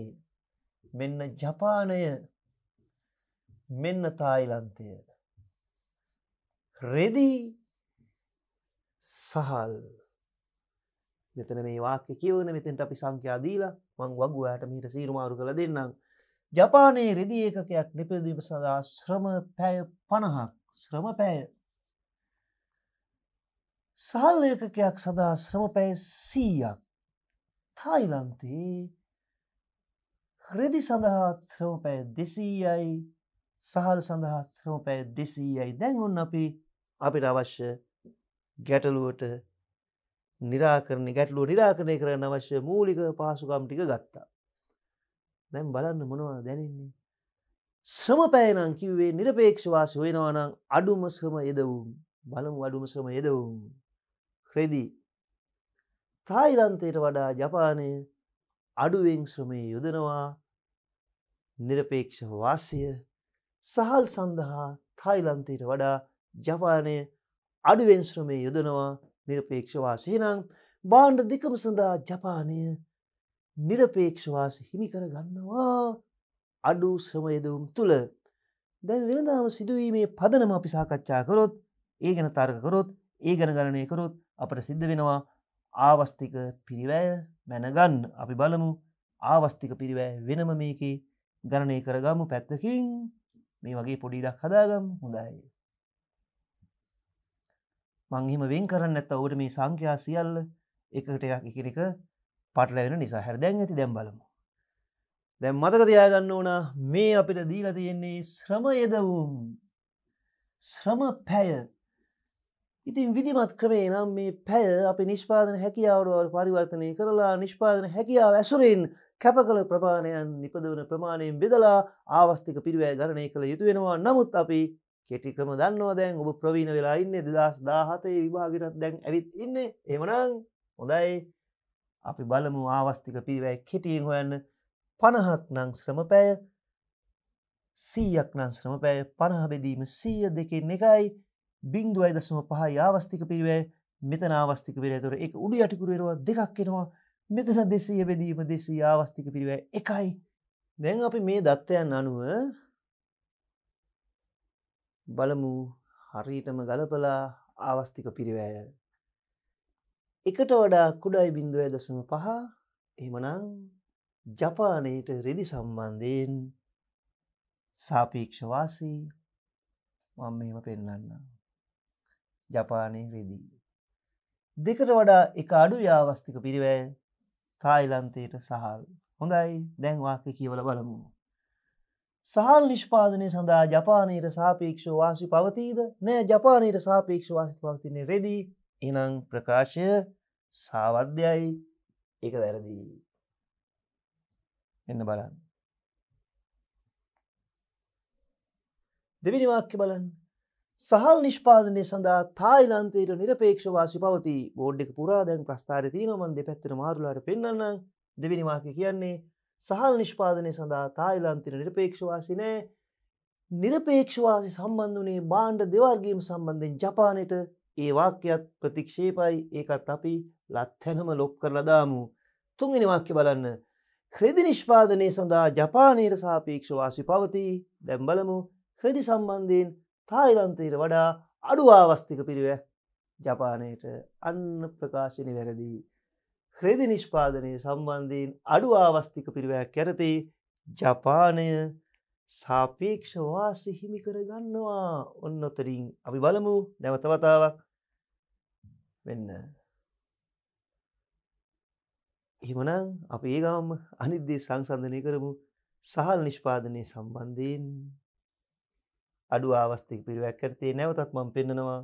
මෙන්න ජපානය මෙන්න තායිලන්තය රෙදී සහල් මෙතන මේ වාක්‍ය කියවන මෙතෙන්ට අපි සංඛ්‍යාදීලා මං වගුවයට මිට සීරුමාරු කළ දෙන්නම් ජපානයේ රෙදි ඒකකයක් නිපදීම සඳහා ශ්‍රම පැය පණහක් ශ්‍රම පැය සහල් ඒකකයක් සඳහා ශ්‍රම පැය සීයක් තායිලන්තේ රෙදි සඳහා ශ්‍රම පැය දෙසීයයි සහල් සඳහා ශ්‍රම පැය දෙසීයයි දැන්වුන් අපි අපිට අවශ්‍ය ගැටලුවට නිරාකරණ ගැටලුව නිරාකරණය කරන අවශ්‍ය මූලික පහසුකම් ටික ගත්තා දැම් බලන්න මොනවා දැනෙන්නේ. ශ්‍රමපෑනං කිව්වේ නිරපේක්ෂවාස වෙනවානං අඩුම ශ්‍රම යෙදවුම් බලමු අඩුම ශ්‍රම යෙදවුම් ක්‍රෙදී. තායිලන්තයට වඩා ජපානය අඩුවෙන් ශ්‍රමය යොදනවා නිරපේක්ෂ වාසය සහල් සඳහා තායිලන්තයට වඩා ජපානය අඩුවෙන් ශ්‍රමය යොදනවා නිරපේක්ෂවාසය නම් බාණ්ඩ දෙකම සඳහා ජපානය නිරපේක්ෂවාස හිමිකර ගන්නවා අඩු ශ්‍රමයදවුම් තුළ දැන් වෙනදාම සිදුවීමේ පදනම අපි සාකච්ඡා කරොත් ඒ ගැන තර්ග කරොත් ඒ ගැන ගණනය කරොත් අපට සිද්ධ වෙනවා ආවස්තික පිරිවැය මැනගන්න අපි බලමු ආවස්තික පිරිවැය වෙනම මේකේ ගණනය කරගමු පැත්තකින් මේ වගේ පොඩිඩක් හදාගම් හොඳයි. මංහිම වෙන් කරන්න ඇත්ත ඔවට මේ සංඛ්‍යා සියල්ල එකට එකක් එකනෙක පටලගෙන නිසා හැර දැන් ඇති දැම් බලමු. දැම් මතක තියාගන්න ඕන මේ අපිට දීල තියෙන්නේ ශ්‍රම යදවුම් ශ්‍රම පැය ඉතින් විදිමත් ක්‍රමේ නම් මේ පැය අපි නිෂ්පාදන හැකියාවරවර පරිවර්තනය කරලා නිෂ්පාදන හැකියාව ඇසුරෙන් කැප කළ ප්‍රමාණයන් නිපදවන ප්‍රමාණයෙන් බෙදලා ආවස්තික පිරිවෑ ගණනය කළ යුතුවෙනවා නමුත් අපි කෙටි ක්‍රම දන්නවා දැන් ඔබ ප්‍රවීණ වෙලා ඉන්න දෙදස් දාහතේ විභාගටත් දැන් ඇවිත් ඉන්න එමනං හොඳයි අපි බලමු ආවස්තික පිරිවැයි කෙටියෙන් හොයන්න පණහක් නං ශ්‍රමපෑය සීයක් නං ශ්‍රමපෑය පණහබෙදීම සීය දෙකෙන් එකයි බිංදු අයිදසම පහ ආවස්තික පිරිවැය මෙතන ආවස්තික පිරේතුර එක උඩි අටිකුරේරවා දෙකක් එෙනවා මෙතන දෙසය බෙදීම දෙසී ආවස්තික පිරිවැ එකයි දැන් අපි මේ දත්තයන් අනුව බලමු හරිටම ගලපලා ආවස්තික පිරිවෑය එකට වඩා කුඩයි බිින්දුවය දසම පහ එමනං ජපානයට රෙදි සම්බන්ධයෙන් සාපේක්ෂවාසී මං මෙම පෙන්නන්න ජපානය රෙදී. දෙකට වඩා එක අඩු යාවස්තික පිරිවෑ තායිලන්තයට සහල් හොඳයි දැන්වාක කියවල බලමු. සහල් නිෂ්පාදනය සඳහා ජපානයට සාපේක්ෂ වාසි පවතීද නෑ ජපානයට සාපේක්ෂ වාසි පවතින්නේ රෙදී එනම් ප්‍රකාශය සාවද්‍යයි එක වැරදිී එන්න බලන්න දෙවිනි වාක්‍ය බලන් සහල් නිෂ්පාදනය සඳහා තායිලන්තේට නිරපේක්ෂවාසි පවති බෝඩ්ඩික පුරාදැන් ප්‍රස්ථාරතිය නොමන් දෙ පැත්තර මාරුලාට පෙන්න්න දෙවිනිවාක්‍ය කියන්නේ සහල් නිෂ්පාදනය සඳහා තායිලන්තින නිරපේක්ෂවාසි නෑ නිරපේක්ෂවාසි සම්බන්ධ වනේ බාණ්ඩ දෙවර්ගීම සම්බන්ධෙන් ජපානයට ඒ වාක්‍යයක් ප්‍රතික්ෂේපයි ඒකත් අපි ලත්හැනම ලොප් කරලා දාමු තුන්ගෙන වාක්‍ය බලන්න ක්‍රෙදි නිෂ්පාදනය සඳහා ජපානයට සාපේක්ෂවාසි පවතිී දැම්බලමු ක්‍රෙදි සම්බන්ධයෙන් තායිලන්තයට වඩා අඩු ආවස්තික පිරිවැක් ජපානයට අන්න ප්‍රකාශනි වැරදිී. ක්‍රෙදි නිෂ්පාදනය සම්බන්ධයෙන් අඩු ආවස්තික පිරිවැයක් කැරති ජපානය සාපේක්ෂ වාසි හිමි කරගන්නවා ඔන්නොතරින් අපි බලමු නැවතවතාවක් වෙන්න එහෙමනම් අපි ඒ ගාම අනිද්දේ සංසන්ධනය කරමු සහල් නිෂ්පාදනය සම්බන්ධයෙන් අඩු අවස්ථක පිරිවැක් කරතේ නැවතත් මම පෙන්නනවා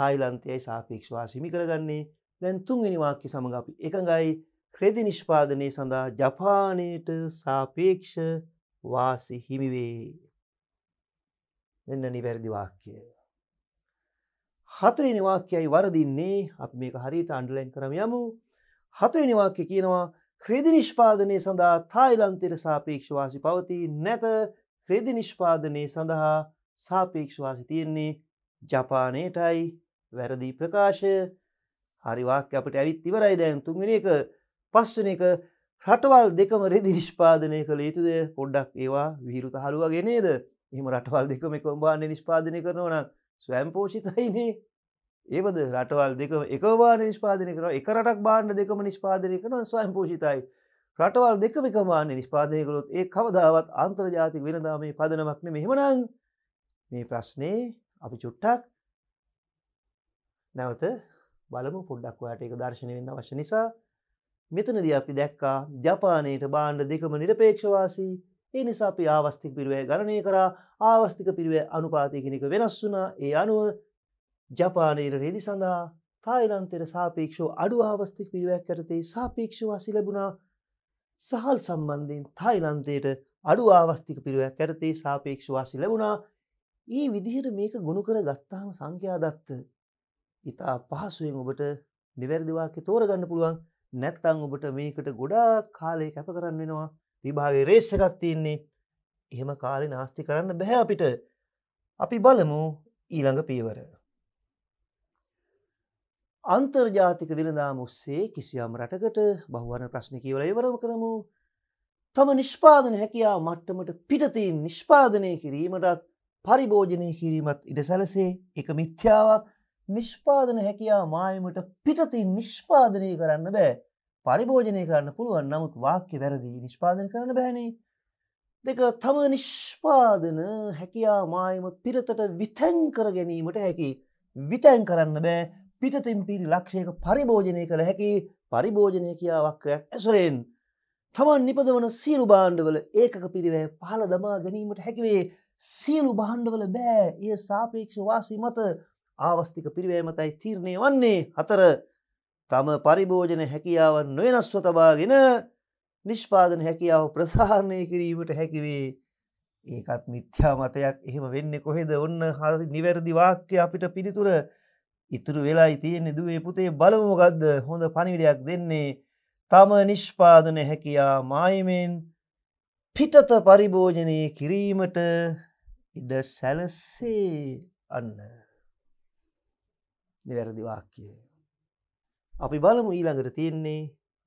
තායිලන්තයයි සාපේක්ෂවා සිමි කරගන්නේ දැන් තුන්වෙනි වාක්‍ය සමඟ අපි එකඟයි ක්‍රෙදි නිෂ්පාදනය සඳහා ජපානයට සාපේක්ෂ වාසි හිමි වේ. මෙන්න නිවැරදි වාක්‍යය. හතරවෙනි වාක්‍යයයි වරදින්නේ අපි මේක හරියට අන්ඩලයින් කරම යමු. හතරවෙනි වාක්‍ය කියනවා ක්‍රෙදි නිෂ්පාදනය සඳහා තායිලන්තෙර සාපේක්ෂවාසි පවති නැත ක්‍රෙදි නිෂ්පාදනය සඳහා සාපේක්ෂවාසි තියෙන්නේ ජපානයටයි වැරදි ප්‍රකාශය හරිවාක්‍ය අපට ඇවිත් ඉවරයි දැන් තුන්ගෙන එක පස්සන එක රටවල් දෙකම රෙදි නිෂ්පාදනය කළ යුතුද පොඩ්ඩක් ඒවා විරුත හරුවගෙනේද එහම රටවල් දෙකම එකවබාන නිෂ්පාදනය කරනවන ස්වයම්පෝෂිතයිනේ ඒවද රටවල් දෙක එකවාන නිෂ්පාදනය කරන එක රටක් බාණ්ඩ දෙකම නිෂ්පාදනය කරන ස්වයම්පෝෂිතයි රටවල් දෙක එකමාන නිෂ්පාදයකළොත් ඒ කවදාවත් අන්ත්‍රජාතික වෙනදා මේ පදනමක්න මෙහෙමනං මේ ප්‍රශ්නේ අපි චුට්ටක් නැවත බලමු පොඩ්ඩක් ඔයාට එක දර්ශනය වෙන්න අවශ්‍ය නිසා මෙතනද අපි දැක්කා ජපානයට බාණ්ඩ දෙකම නිරපේක්ෂවාසී ඒ නිසා අපි ආවස්තික පිරුවේ ගණනය කරා ආවස්තික පිරුවේ අනුපාතිකනික වෙනස් වුනා ඒ අනුව ජපානයට රෙදි සඳහා තායිලන්තෙර සාපේක්ෂෝ අඩු ආවස්තික පිරුවක් ඇරතේ සාපේක්ෂවාසි ලැබුණා සහල් සම්බන්ධයෙන් තායිලන්තයට අඩු ආවස්තික පිරුවක් ඇරතේ සාපේක්ෂවාසි ලැබුණා ඒ විදිහට මේක ගුණු කර ගත්තාම සංඛ්‍යාදත්ත ඉතා පහසුවෙන් ඔබට නිවැරදිවාක්‍ය තෝරගන්න පුළුවන් නැත්තං ඔබට මේකට ගොඩා කාලය කැප කරන්න වෙනවා විභාගේ රේෂකත් තියෙන්නේ එහෙම කාලෙ නාස්ති කරන්න බැහැ අපිට අපි බලමු ඊළඟ පීවර. අන්තර්ජාතික විලඳාම ඔස්සේ කිසියම් රටකට බහුවන ප්‍රශ්න කියවල ඉවරව කරමු තම නිෂ්පාදන හැකියා මට්ටමට පිටතින් නිෂ්පාදනය කිරීමටත් පරිභෝජනය කිරීමත් ඉඩ සැලසේ එක මිත්‍යාවක් නිෂ්පාදන හැකයා මායමට පිටති නිෂ්පාදනය කරන්න බෑ පරිභෝජනය කරන්න පුළුවන් නමුත් වාක්‍ය වැරදිී නිෂ්පාදන කරන්න බෑනේ දෙක තම නිෂ්පාදන හැකයා මායම පිරතට විතැන් කර ගැනීමට හැකි විතැන් කරන්න බෑ පිටතින් පිරි ලක්ෂයක පරිභෝජනය කළ හැකි පරිභෝජනය කියා වක්‍රයක් ඇසරෙන් තමන් නිපදවන සීලු බාණ්ඩවල ඒකක පිරිවෑ පහල දමා ගැනීමට හැකිවේ සියලු බාණ්ඩවල බෑ ඒ සාපේක්ෂ වාසී මත ආවස්තික පිරිවෑමතයි තීරණය වන්නේ හතර තම පරිභෝජන හැකියාවන් නොවෙනස්ව තබාගෙන නිෂ්පාදන හැකියාව ප්‍රසාරණය කිරීමට හැකිවේ ඒකත් මිත්‍යා මතයක් එහෙම වෙන්න කොහෙද ඔන්න හරි නිවැරදි වාක්‍ය අපිට පිළිතුර ඉතුරු වෙලා තියෙන්නේ දුවේ පුතේ බලමුගද්ද හොඳ පනිවිඩයක් දෙන්නේ තම නිෂ්පාදන හැකියා මායමෙන් පිටත පරිභෝජනය කිරීමට ඉඩ සැලස්සේ අන්න. නිවැරදි වාක්‍යය. අපි බලමු ඊළඟට තියෙන්නේ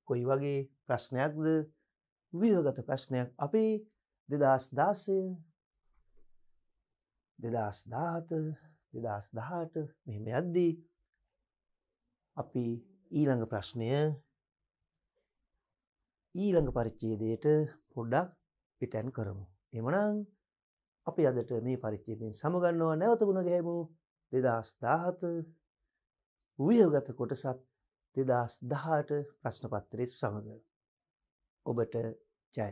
කොයි වගේ ප්‍රශ්නයක්ද වියගත ප්‍රශ්නයක් අපේ දෙදස් දාසය දෙදස් දාත දෙදස් දහට මෙහෙම යද්දී අපි ඊළඟ ප්‍රශ්නය ඊළඟ පරිච්චේදයට පොඩ්ඩක් පිතැන් කරමු. එමනං අපි අදට මේ පරිච්චේදයෙන් සමගන්නවා නැවත ගුණ ගැහැමු දෙදස් දාහත වියගත කොටසත් දෙදස් දහට ප්‍රශ්නපත්තරය සමඟ ඔබට ජය